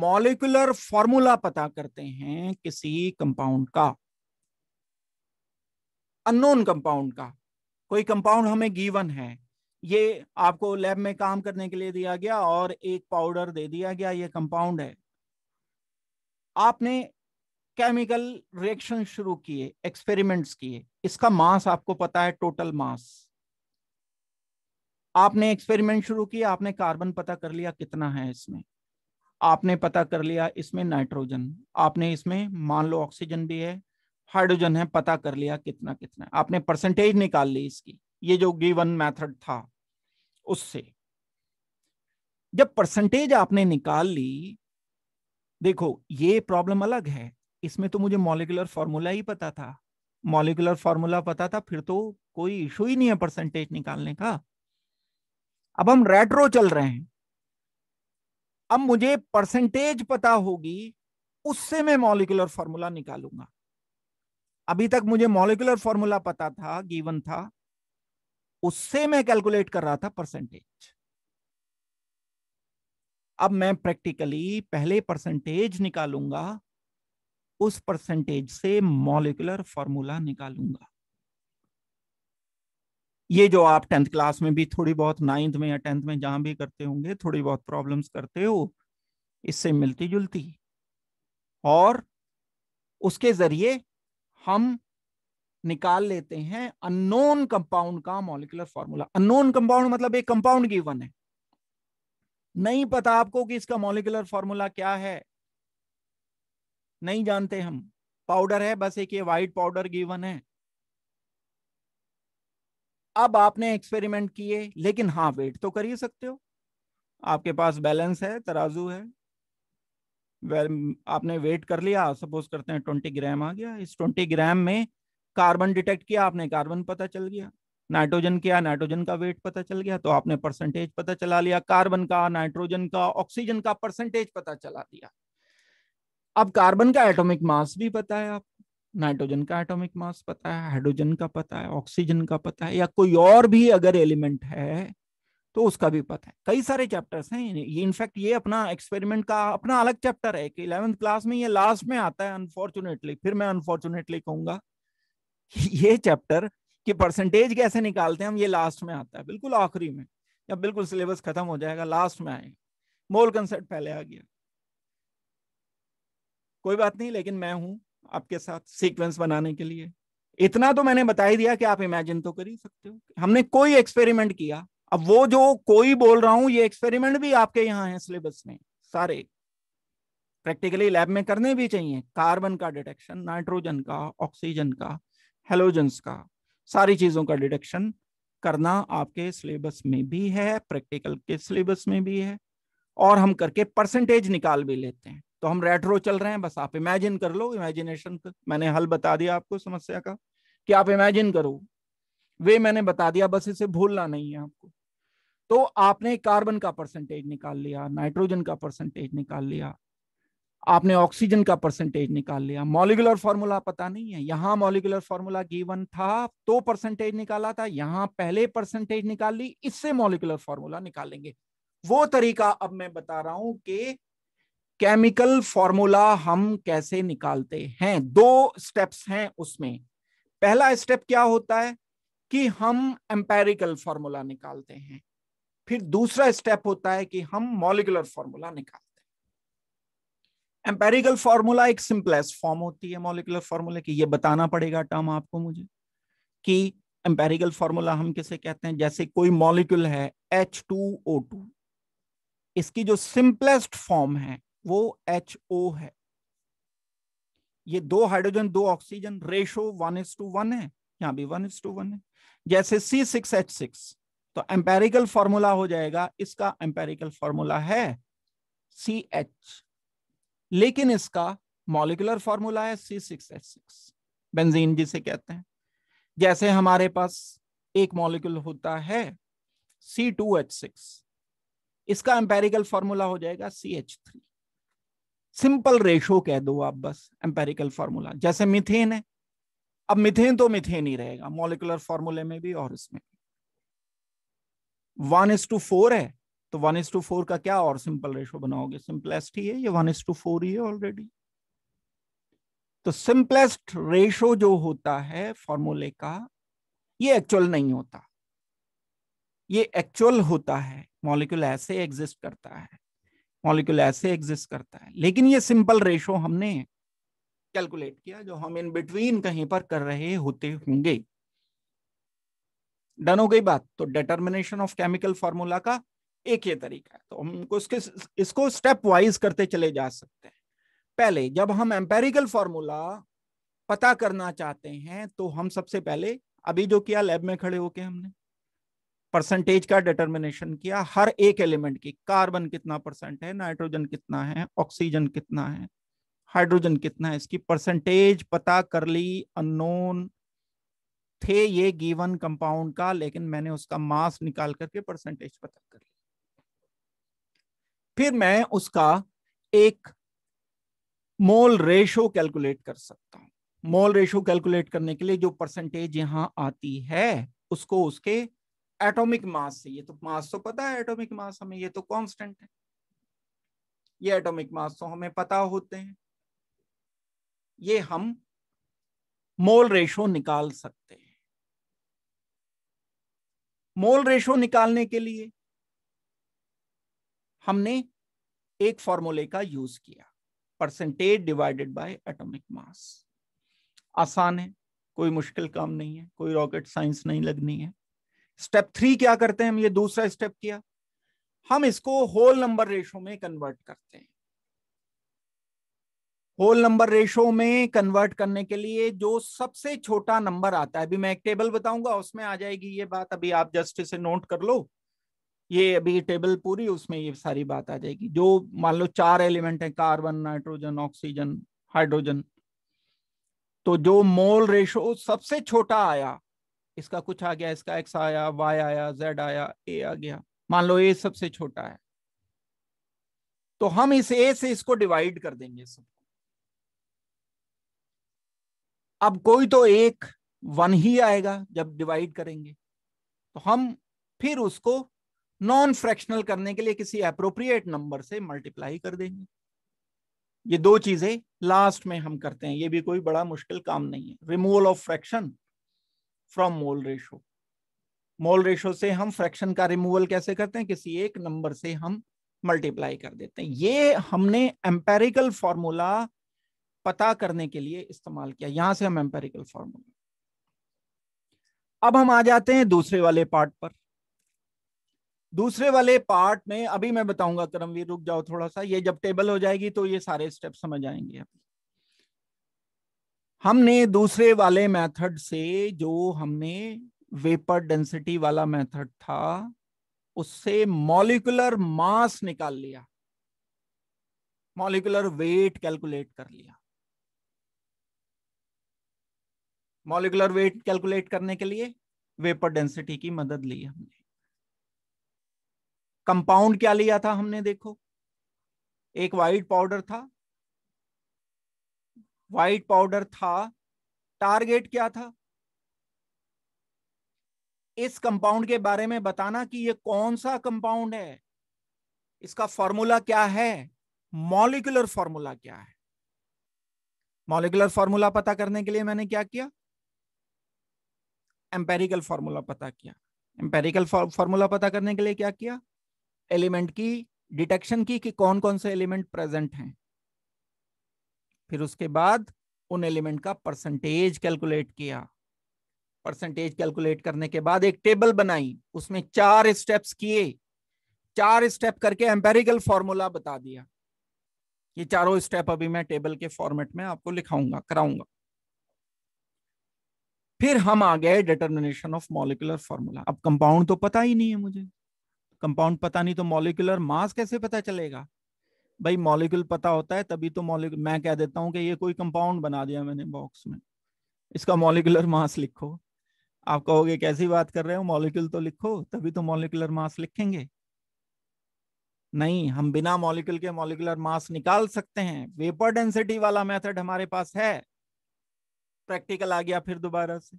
मॉलिकुलर फॉर्मूला पता करते हैं किसी कंपाउंड का अननोन कंपाउंड का कोई कंपाउंड हमें गिवन है ये आपको लैब में काम करने के लिए दिया गया और एक पाउडर दे दिया गया ये कंपाउंड है आपने केमिकल रिएक्शन शुरू किए एक्सपेरिमेंट्स किए इसका मास आपको पता है टोटल मास आपने एक्सपेरिमेंट शुरू किया आपने कार्बन पता कर लिया कितना है इसमें आपने पता कर लिया इसमें नाइट्रोजन आपने इसमें मान लो ऑक्सीजन भी है हाइड्रोजन है पता कर लिया कितना कितना आपने परसेंटेज निकाल ली इसकी ये जो गिवन मेथड था उससे जब परसेंटेज आपने निकाल ली देखो ये प्रॉब्लम अलग है इसमें तो मुझे मॉलिकुलर फॉर्मूला ही पता था मॉलिकुलर फॉर्मूला पता था फिर तो कोई इशू ही नहीं है परसेंटेज निकालने का अब हम रेट्रो चल रहे हैं अब मुझे परसेंटेज पता होगी उससे मैं मॉलिकुलर फॉर्मूला निकालूंगा अभी तक मुझे मॉलिकुलर फॉर्मूला पता था गिवन था उससे मैं कैलकुलेट कर रहा था परसेंटेज अब मैं प्रैक्टिकली पहले परसेंटेज निकालूंगा उस परसेंटेज से मॉलिकुलर फॉर्मूला निकालूंगा ये जो आप टेंथ क्लास में भी थोड़ी बहुत नाइन्थ में या टेंथ में जहां भी करते होंगे थोड़ी बहुत प्रॉब्लम्स करते हो इससे मिलती जुलती और उसके जरिए हम निकाल लेते हैं अननोन कंपाउंड का मॉलिकुलर फॉर्मूला अननोन कंपाउंड मतलब एक कंपाउंड वन है नहीं पता आपको कि इसका मॉलिकुलर फॉर्मूला क्या है नहीं जानते हम पाउडर है बस एक ये व्हाइट पाउडर गिवन है अब आपने एक्सपेरिमेंट किए लेकिन हाँ वेट तो कर ही सकते हो आपके पास बैलेंस है तराजू है वेल आपने वेट कर लिया सपोज करते हैं ट्वेंटी ग्राम आ गया इस ट्वेंटी ग्राम में कार्बन डिटेक्ट किया आपने कार्बन पता चल गया नाइट्रोजन किया नाइट्रोजन का वेट पता चल गया तो आपने परसेंटेज पता चला लिया कार्बन का नाइट्रोजन का ऑक्सीजन का परसेंटेज पता चला दिया अब कार्बन का एटॉमिक मास भी पता है आपको नाइट्रोजन का एटॉमिक मास पता है हाइड्रोजन का पता है ऑक्सीजन का पता है या कोई और भी अगर एलिमेंट है तो उसका भी पता है कई सारे चैप्टर्स हैं ये इनफैक्ट ये अपना एक्सपेरिमेंट का अपना अलग चैप्टर है कि इलेवेंथ क्लास में ये लास्ट में आता है अनफॉर्चुनेटली फिर मैं अनफॉर्चुनेटली कहूंगा ये चैप्टर की परसेंटेज कैसे निकालते हैं हम ये लास्ट में आता है बिल्कुल आखिरी में या बिल्कुल सिलेबस खत्म हो जाएगा लास्ट में आएगा मोल कंसेप्ट पहले आ गया कोई बात नहीं लेकिन मैं हूं आपके साथ सीक्वेंस बनाने के लिए इतना तो मैंने बता ही दिया कि आप इमेजिन तो कर ही सकते हो हमने कोई एक्सपेरिमेंट किया अब वो जो कोई बोल रहा हूं ये एक्सपेरिमेंट भी आपके यहाँ है सिलेबस में सारे प्रैक्टिकली लैब में करने भी चाहिए कार्बन का डिटेक्शन नाइट्रोजन का ऑक्सीजन का हेलोजन का सारी चीजों का डिटेक्शन करना आपके सिलेबस में भी है प्रैक्टिकल के सिलेबस में भी है और हम करके परसेंटेज निकाल भी लेते हैं तो हम रेट्रो चल रहे हैं बस आप इमेजिन कर लो इमेजिनेशन मैंने हल बता दिया आपको समस्या का कि आप इमेजिन करो वे मैंने बता दिया बस इसे भूलना नहीं है आपको तो आपने कार्बन का परसेंटेज निकाल लिया नाइट्रोजन का परसेंटेज निकाल लिया आपने ऑक्सीजन का परसेंटेज निकाल लिया मॉलिकुलर फॉर्मूला पता नहीं है यहाँ मॉलिकुलर फॉर्मूला गिवन था तो परसेंटेज निकाला था यहाँ पहले परसेंटेज निकाल ली इससे मॉलिकुलर फॉर्मूला निकालेंगे वो तरीका अब मैं बता रहा हूं कि केमिकल फॉर्मूला हम कैसे निकालते हैं दो स्टेप्स हैं उसमें पहला स्टेप क्या होता है कि हम एम्पेरिकल फॉर्मूला निकालते हैं फिर दूसरा स्टेप होता है कि हम मॉलिकुलर फॉर्मूला निकालते हैं एम्पेरिकल फॉर्मूला एक सिंपलेस्ट फॉर्म होती है मॉलिकुलर फॉर्मूला की ये बताना पड़ेगा टर्म आपको मुझे कि एम्पेरिकल फॉर्मूला हम किसे कहते हैं जैसे कोई मॉलिक्यूल है H2O2 इसकी जो सिंपलेस्ट फॉर्म है वो एच ओ है ये दो हाइड्रोजन दो oxygen ratio one is to one है यहां भी वन इज टू वन है जैसे सी सिक्स एच सिक्स तो एम्पेरिकल फॉर्मूला हो जाएगा इसका एम्पेरिकल फॉर्मूला है सी एच लेकिन इसका मॉलिकुलर फॉर्मूला है C six H six benzene जिसे कहते हैं जैसे हमारे पास एक मॉलिक्यूल होता है सी टू एच सिक्स इसका एम्पेरिकल फॉर्मूला हो जाएगा C H three simple ratio कह दो आप बस एम्पेरिकल फार्मूला जैसे मिथेन है अब मिथेन तो मिथेन ही रहेगा मोलिकुलर फॉर्मूले में भी और इसमें वन इज टू फोर है तो वन इज टू फोर का क्या और सिंपल रेशो बनाओगे सिंपलेस्ट ही है ये वन इज टू फोर ही है ऑलरेडी तो सिंपलेस्ट रेशो जो होता है फॉर्मूले का ये एक्चुअल नहीं होता ये एक्चुअल होता है मॉलिक्यूल ऐसे एग्जिस्ट करता है मॉलिक्यूल ऐसे एग्जिस्ट करता है लेकिन ये सिंपल रेशो हमने कैलकुलेट किया जो हम इन बिटवीन कहीं पर कर रहे होते होंगे डन हो गई बात तो डिटर्मिनेशन ऑफ केमिकल फॉर्मूला का एक ये तरीका है तो हम इसके इसको स्टेप वाइज करते चले जा सकते हैं पहले जब हम एम्पेरिकल फॉर्मूला पता करना चाहते हैं तो हम सबसे पहले अभी जो किया लैब में खड़े होके हमने परसेंटेज का डिटर्मिनेशन किया हर एक एलिमेंट की कार्बन कितना परसेंट है नाइट्रोजन कितना है ऑक्सीजन कितना है हाइड्रोजन कितना है इसकी परसेंटेज पता कर ली अनोन थे ये गिवन कंपाउंड का लेकिन मैंने उसका मास निकाल करके परसेंटेज पता कर ली फिर मैं उसका एक मोल रेशो कैलकुलेट कर सकता हूं मोल रेशो कैलकुलेट करने के लिए जो परसेंटेज यहां आती है उसको उसके एटॉमिक मास से ये तो मास तो पता है एटॉमिक मास हमें ये तो कांस्टेंट है ये एटॉमिक मास तो हमें पता होते हैं ये हम मोल रेशो निकाल सकते हैं मोल रेशो निकालने के लिए हमने एक फॉर्मूले का यूज किया percentage divided by atomic mass आसान है कोई मुश्किल काम नहीं है कोई रॉकेट साइंस नहीं लगनी है स्टेप थ्री क्या करते हैं हम ये दूसरा स्टेप किया हम इसको होल नंबर रेशो में कन्वर्ट करते हैं होल नंबर रेशो में कन्वर्ट करने के लिए जो सबसे छोटा नंबर आता है अभी मैं एक टेबल बताऊंगा उसमें आ जाएगी ये बात अभी आप जस्ट इसे नोट कर लो ये अभी टेबल पूरी उसमें ये सारी बात आ जाएगी जो मान लो चार एलिमेंट है कार्बन नाइट्रोजन ऑक्सीजन हाइड्रोजन तो जो मोल रेशो सबसे छोटा आया इसका कुछ आ गया इसका एक्स आया वाई आया जेड आया ए आ गया मान लो ए सबसे छोटा है तो हम इस ए से इसको डिवाइड कर देंगे सबको अब कोई तो एक वन ही आएगा जब डिवाइड करेंगे तो हम फिर उसको नॉन फ्रैक्शनल करने के लिए किसी अप्रोप्रिएट नंबर से मल्टीप्लाई कर देंगे ये दो चीजें लास्ट में हम करते हैं ये भी कोई बड़ा मुश्किल काम नहीं है removal of fraction from mole ratio mole ratio से हम फ्रैक्शन का रिमूवल कैसे करते हैं किसी एक नंबर से हम मल्टीप्लाई कर देते हैं ये हमने एम्पेरिकल फॉर्मूला पता करने के लिए इस्तेमाल किया यहां से हम एम्पेरिकल फॉर्मूला अब हम आ जाते हैं दूसरे वाले पार्ट पर दूसरे वाले पार्ट में अभी मैं बताऊंगा करमवीर रुक जाओ थोड़ा सा ये जब टेबल हो जाएगी तो ये सारे स्टेप समझ आएंगे अभी हमने दूसरे वाले मेथड से जो हमने वेपर डेंसिटी वाला मेथड था उससे मॉलिकुलर मास निकाल लिया मॉलिकुलर वेट कैलकुलेट कर लिया मॉलिकुलर वेट कैलकुलेट करने के लिए वेपर डेंसिटी की मदद ली हमने कंपाउंड क्या लिया था हमने देखो एक वाइट पाउडर था वाइट पाउडर था टारगेट क्या था इस कंपाउंड के बारे में बताना कि ये कौन सा कंपाउंड है इसका फॉर्मूला क्या है मॉलिकुलर फॉर्मूला क्या है मॉलिकुलर फॉर्मूला पता करने के लिए मैंने क्या किया एम्पेरिकल फॉर्मूला पता किया एम्पेरिकल फॉर्मूला पता करने के लिए क्या किया एलिमेंट की डिटेक्शन की कि कौन कौन से एलिमेंट प्रेजेंट हैं फिर उसके बाद उन एलिमेंट का परसेंटेज कैलकुलेट किया परसेंटेज कैलकुलेट करने के बाद एक टेबल बनाई उसमें चार स्टेप्स किए चार स्टेप करके एम्पेरिकल फॉर्मूला बता दिया ये चारों स्टेप अभी मैं टेबल के फॉर्मेट में आपको लिखाऊंगा कराऊंगा फिर हम आ गए डिटर्मिनेशन ऑफ मॉलिकुलर फॉर्मूला अब कंपाउंड तो पता ही नहीं है मुझे कंपाउंड पता नहीं तो मॉलिकुलर मास कैसे पता चलेगा भाई मॉलिक्यूल पता होता है तभी तो मॉलिक्यूल मैं कह देता हूँ कि ये कोई कंपाउंड बना दिया मैंने बॉक्स में इसका मॉलिकुलर मास लिखो आप कहोगे कैसी बात कर रहे हो मॉलिक्यूल तो लिखो तभी तो मॉलिकुलर मास लिखेंगे नहीं हम बिना मॉलिक्यूल के मॉलिकुलर मास निकाल सकते हैं वेपर डेंसिटी वाला मेथड हमारे पास है प्रैक्टिकल आ गया फिर दोबारा से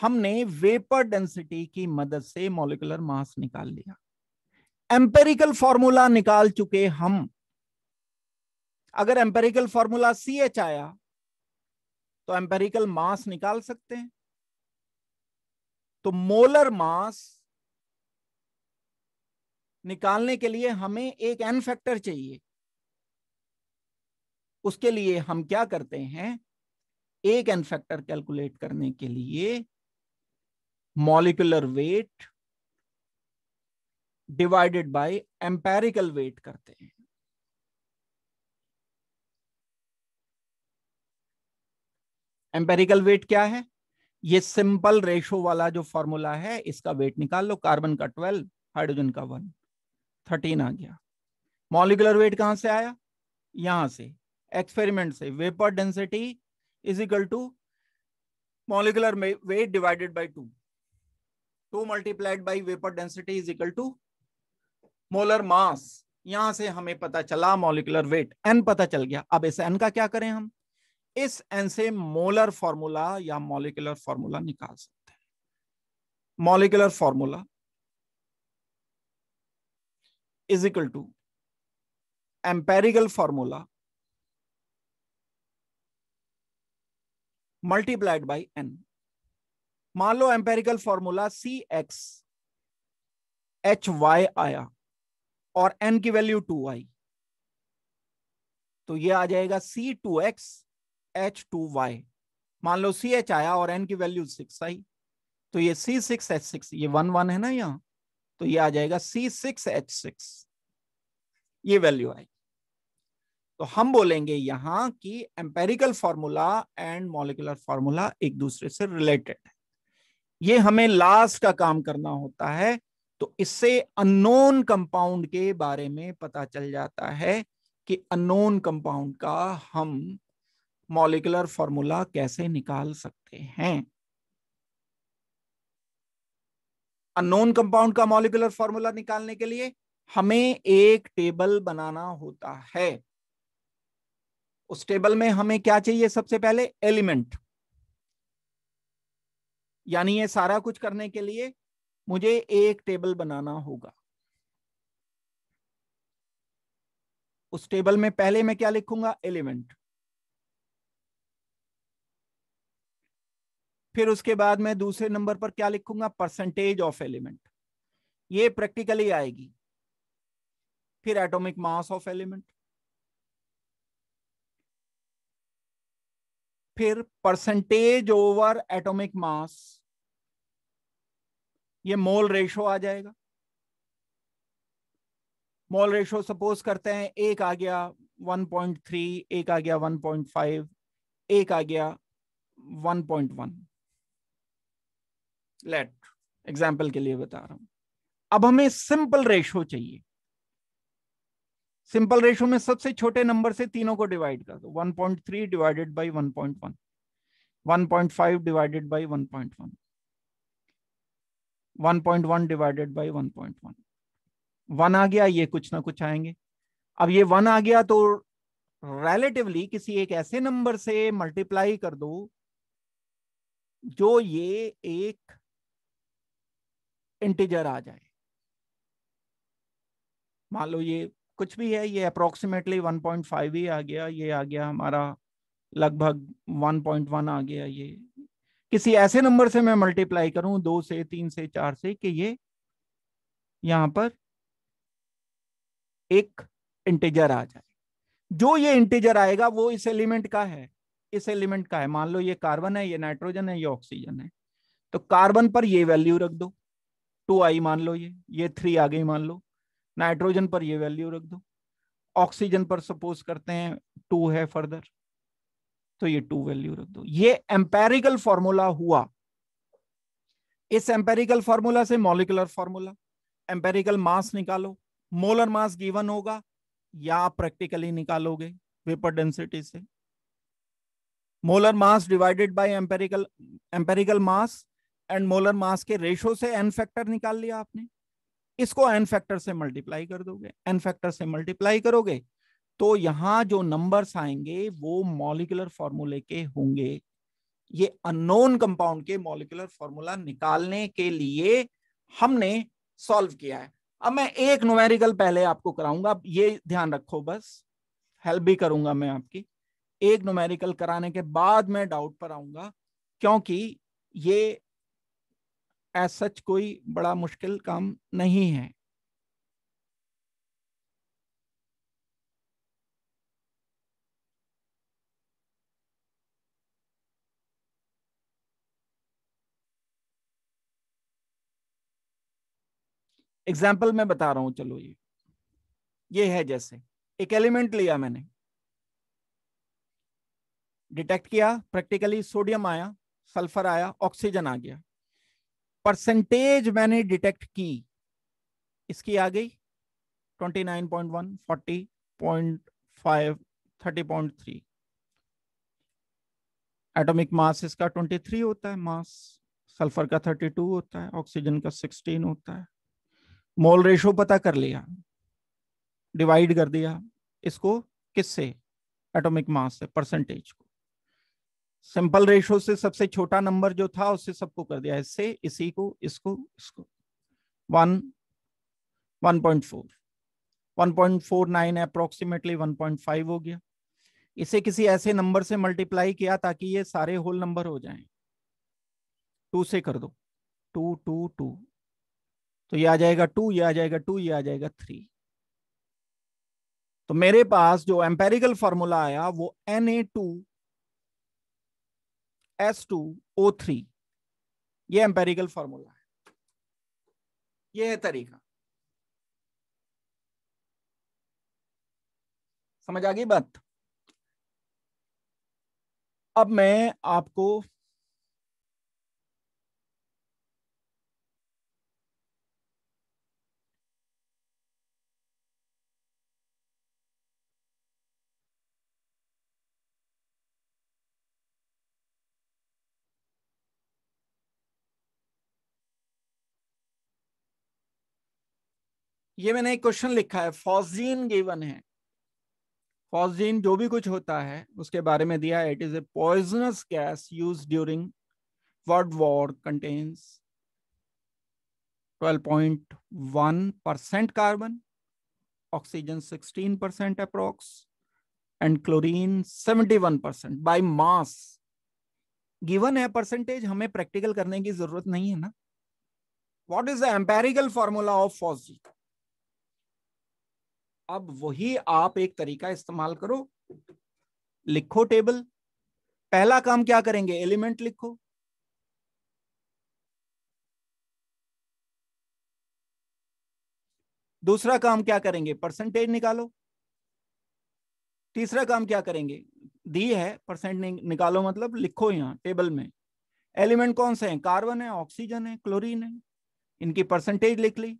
हमने वेपर डेंसिटी की मदद से मॉलिकुलर मास निकाल लिया एम्पेरिकल फॉर्मूला निकाल चुके हम अगर एम्पेरिकल फॉर्मूला सी एच आया तो एम्पेरिकल मास निकाल सकते हैं तो मोलर मास निकालने के लिए हमें एक एन फैक्टर चाहिए उसके लिए हम क्या करते हैं एक एन फैक्टर कैलकुलेट करने के लिए molecular weight divided by empirical weight करते हैं एम्पेरिकल वेट क्या है ये सिंपल रेशो वाला जो फॉर्मूला है इसका वेट निकाल लो कार्बन का ट्वेल्व हाइड्रोजन का वन थर्टीन आ गया मॉलिकुलर वेट कहां से आया यहां से एक्सपेरिमेंट से vapour density is equal to molecular weight divided by two two multiplied by vapour density is equal to molar mass यहां से हमें पता चला मोलिकुलर वेट एन पता चल गया अब इस एन का क्या करें हम इस एन से मोलर फॉर्मूला या मोलिकुलर फॉर्मूला निकाल सकते हैं molecular formula is equal to empirical formula multiplied by n मान लो empirical formula C X H Y आया और एन की वैल्यू टू आई तो ये आ जाएगा C two x H two y मान लो सी एच आया और एन की वैल्यू सिक्स आई तो ये सी सिक्स एच सिक्स ये वन वन है ना यहाँ तो ये आ जाएगा सी सिक्स एच सिक्स ये वैल्यू आई तो हम बोलेंगे यहां कि empirical formula and molecular formula एक दूसरे से रिलेटेड है ये हमें लास्ट का काम करना होता है तो इससे अननोन कंपाउंड के बारे में पता चल जाता है कि अननोन कंपाउंड का हम मॉलिकुलर फॉर्मूला कैसे निकाल सकते हैं अननोन कंपाउंड का मॉलिकुलर फॉर्मूला निकालने के लिए हमें एक टेबल बनाना होता है उस टेबल में हमें क्या चाहिए सबसे पहले एलिमेंट यानी ये सारा कुछ करने के लिए मुझे एक टेबल बनाना होगा उस टेबल में पहले मैं क्या लिखूंगा एलिमेंट फिर उसके बाद मैं दूसरे नंबर पर क्या लिखूंगा परसेंटेज ऑफ एलिमेंट ये प्रैक्टिकली आएगी फिर एटॉमिक मास ऑफ एलिमेंट फिर परसेंटेज ओवर एटॉमिक मास ये मोल रेशो आ जाएगा मोल रेशो सपोज करते हैं एक आ गया 1.3 एक आ गया 1.5 एक आ गया 1.1 लेट एग्जाम्पल के लिए बता रहा हूं अब हमें सिंपल रेशो चाहिए सिंपल रेशो में सबसे छोटे नंबर से तीनों को डिवाइड कर दो 1.3 divided by 1.1 1.5 divided by 1.1 1.1 divided by 1.1 one आ गया ये कुछ ना कुछ आएंगे अब ये वन आ गया तो रिलेटिवली किसी एक ऐसे नंबर से मल्टीप्लाई कर दो जो ये एक इंटीजर आ जाए मान लो ये कुछ भी है ये अप्रोक्सीमेटली 1.5 ही आ गया ये आ गया हमारा लगभग 1.1 आ गया ये किसी ऐसे नंबर से मैं मल्टीप्लाई करूं दो से तीन से चार से कि ये यहां पर एक इंटेजर आ जाए जो ये इंटेजर आएगा वो इस एलिमेंट का है इस एलिमेंट का है मान लो ये कार्बन है ये नाइट्रोजन है ये ऑक्सीजन है तो कार्बन पर ये वैल्यू रख दो टू आई मान लो ये ये थ्री आ गई मान लो नाइट्रोजन पर ये वैल्यू रख दो ऑक्सीजन पर सपोज करते हैं टू है फर्दर तो ये टू वैल्यू रख दो ये एम्पेरिकल फॉर्मूला हुआ इस एम्पेरिकल फॉर्मूला से मोलिकुलर फॉर्मूला एम्पेरिकल मास निकालो मोलर मास गिवन होगा या आप प्रैक्टिकली निकालोगे वेपर डेंसिटी से molar mass divided by empirical empirical mass and molar mass के रेशो से एन फैक्टर निकाल लिया आपने इसको एन फैक्टर से मल्टीप्लाई कर दोगे एन फैक्टर से मल्टीप्लाई करोगे तो यहाँ जो नंबर्स आएंगे वो मॉलिकुलर फॉर्मूले के होंगे ये अननोन कंपाउंड के मॉलिकुलर फॉर्मूला निकालने के लिए हमने सॉल्व किया है अब मैं एक नोमेरिकल पहले आपको कराऊंगा ये ध्यान रखो बस हेल्प भी करूंगा मैं आपकी एक नोमेरिकल कराने के बाद मैं डाउट पर आऊंगा क्योंकि ये एज सच कोई बड़ा मुश्किल काम नहीं है एग्जाम्पल मैं बता रहा हूं चलो ये ये है जैसे एक एलिमेंट लिया मैंने डिटेक्ट किया प्रैक्टिकली सोडियम आया सल्फर आया ऑक्सीजन आ गया परसेंटेज मैंने डिटेक्ट की इसकी आ गई 29.1 40.5 30.3 एटॉमिक मास इसका 23 होता है मास सल्फर का 32 होता है ऑक्सीजन का 16 होता है मोल रेशो पता कर लिया डिवाइड कर दिया इसको किससे एटॉमिक मास से परसेंटेज को सिंपल रेशो से सबसे छोटा नंबर जो था उससे सबको कर दिया इससे इसी को इसको इसको one one point four one point four nine approximately one point five हो गया इसे किसी ऐसे नंबर से मल्टीप्लाई किया ताकि ये सारे होल नंबर हो जाएं टू से कर दो टू टू टू तो ये आ जाएगा टू ये आ जाएगा टू ये आ जाएगा थ्री तो मेरे पास जो एम्पेरिकल फॉर्मूला आया वो N A two S two O three ये एम्पेरिकल फॉर्मूला है ये है तरीका समझ आ गई बात अब मैं आपको ये मैंने एक क्वेश्चन लिखा है फॉजीन गिवन है फॉजीन जो भी कुछ होता है उसके बारे में दिया है it is a poisonous gas use during world war contains 12.1 percent carbon oxygen 16 percent approx and chlorine 71 percent by mass given है परसेंटेज हमें प्रैक्टिकल करने की जरूरत नहीं है ना what is the empirical formula of phosgene अब वही आप एक तरीका इस्तेमाल करो लिखो टेबल पहला काम क्या करेंगे एलिमेंट लिखो दूसरा काम क्या करेंगे परसेंटेज निकालो तीसरा काम क्या करेंगे दी है परसेंट निकालो मतलब लिखो यहां टेबल में एलिमेंट कौन से हैं कार्बन है ऑक्सीजन है क्लोरीन है इनकी परसेंटेज लिख ली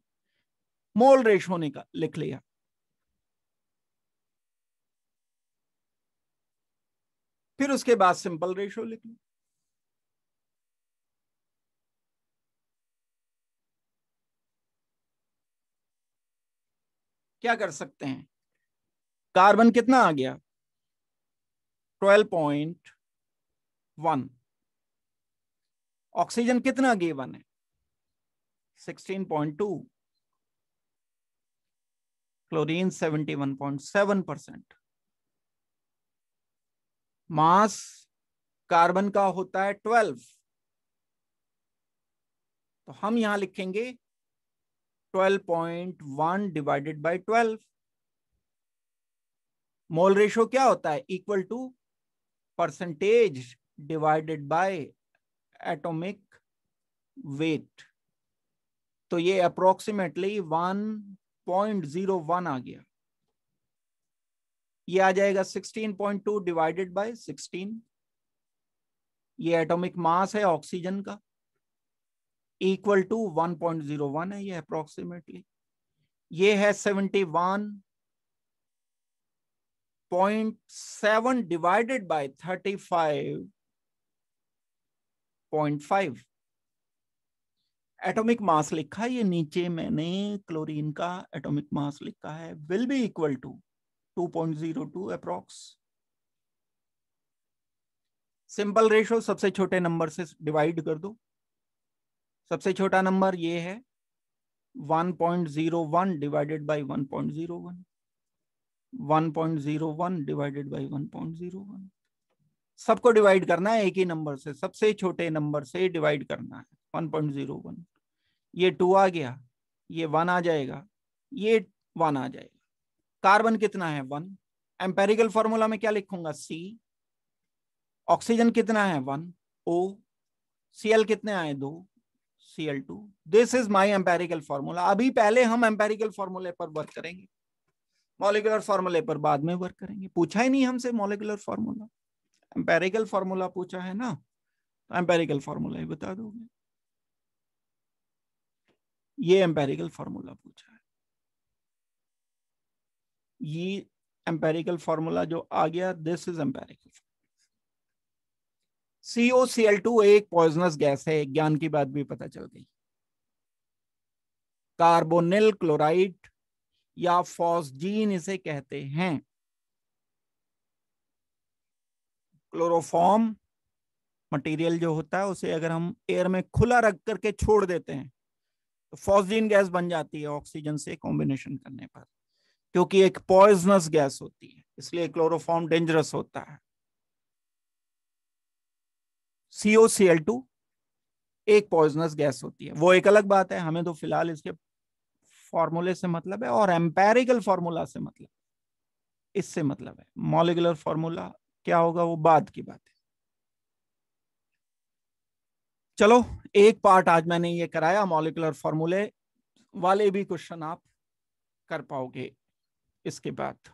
मोल रेशो निकाल लिख लिया फिर उसके बाद सिंपल रेशो लिख लो क्या कर सकते हैं कार्बन कितना आ गया ट्वेल्व पॉइंट वन ऑक्सीजन कितना वन है sixteen point two chlorine seventy one point seven percent mass carbon का होता है ट्वेल्व तो हम यहां लिखेंगे twelve point one divided by twelve mole ratio क्या होता है equal to percentage divided by atomic weight तो ये approximately one point zero one आ गया ये आ जाएगा 16.2 डिवाइडेड बाय 16 ये एटॉमिक मास है ऑक्सीजन का इक्वल टू 1.01 है ये अप्रोक्सीमेटली ये है 71.7 डिवाइडेड बाय 35.5 एटॉमिक मास लिखा है ये नीचे मैंने क्लोरीन का एटॉमिक मास लिखा है will be equal to 2.02 approx simple ratio सबसे छोटे नंबर से डिवाइड कर दो सबसे छोटा नंबर ये है 1.01 डिवाइडेड बाय 1.01 1.01 डिवाइडेड बाय 1.01 सबको डिवाइड करना है एक ही नंबर से सबसे छोटे नंबर से डिवाइड करना है 1.01 ये टू आ गया ये वन आ जाएगा ये वन आ जाएगा कार्बन कितना है वन एम्पेरिकल फॉर्मूला में क्या लिखूंगा सी ऑक्सीजन कितना है वन ओ सी एल कितने आए दो C L two this is my empirical formula अभी पहले हम एम्पेरिकल फॉर्मूले पर वर्क करेंगे मॉलिकुलर फॉर्मूले पर बाद में वर्क करेंगे पूछा ही नहीं हमसे मॉलिकुलर फॉर्मूला एम्पेरिकल फॉर्मूला पूछा है ना तो एम्पेरिकल फॉर्मूला ही बता दोगे ये एम्पेरिकल फॉर्मूला पूछा ये एम्पेरिकल फॉर्मूला जो आ गया this is empirical CO C L two एक पॉइजनस गैस है ज्ञान की बात भी पता चल गई कार्बोनिल क्लोराइड या फॉसजीन इसे कहते हैं क्लोरोफॉर्म मटेरियल जो होता है उसे अगर हम एयर में खुला रख करके छोड़ देते हैं तो फॉसजीन गैस बन जाती है ऑक्सीजन से कॉम्बिनेशन करने पर क्योंकि एक पॉइजनस गैस होती है इसलिए क्लोरोफॉर्म डेंजरस होता है सीओ सी एल टू एक पॉइजनस गैस होती है वो एक अलग बात है हमें तो फिलहाल इसके फॉर्मूले से मतलब है और एम्पेरिकल फॉर्मूला से मतलब इससे मतलब है मॉलिकुलर फॉर्मूला क्या होगा वो बाद की बात है चलो एक पार्ट आज मैंने ये कराया मॉलिकुलर फॉर्मूले वाले भी क्वेश्चन आप कर पाओगे इसके बाद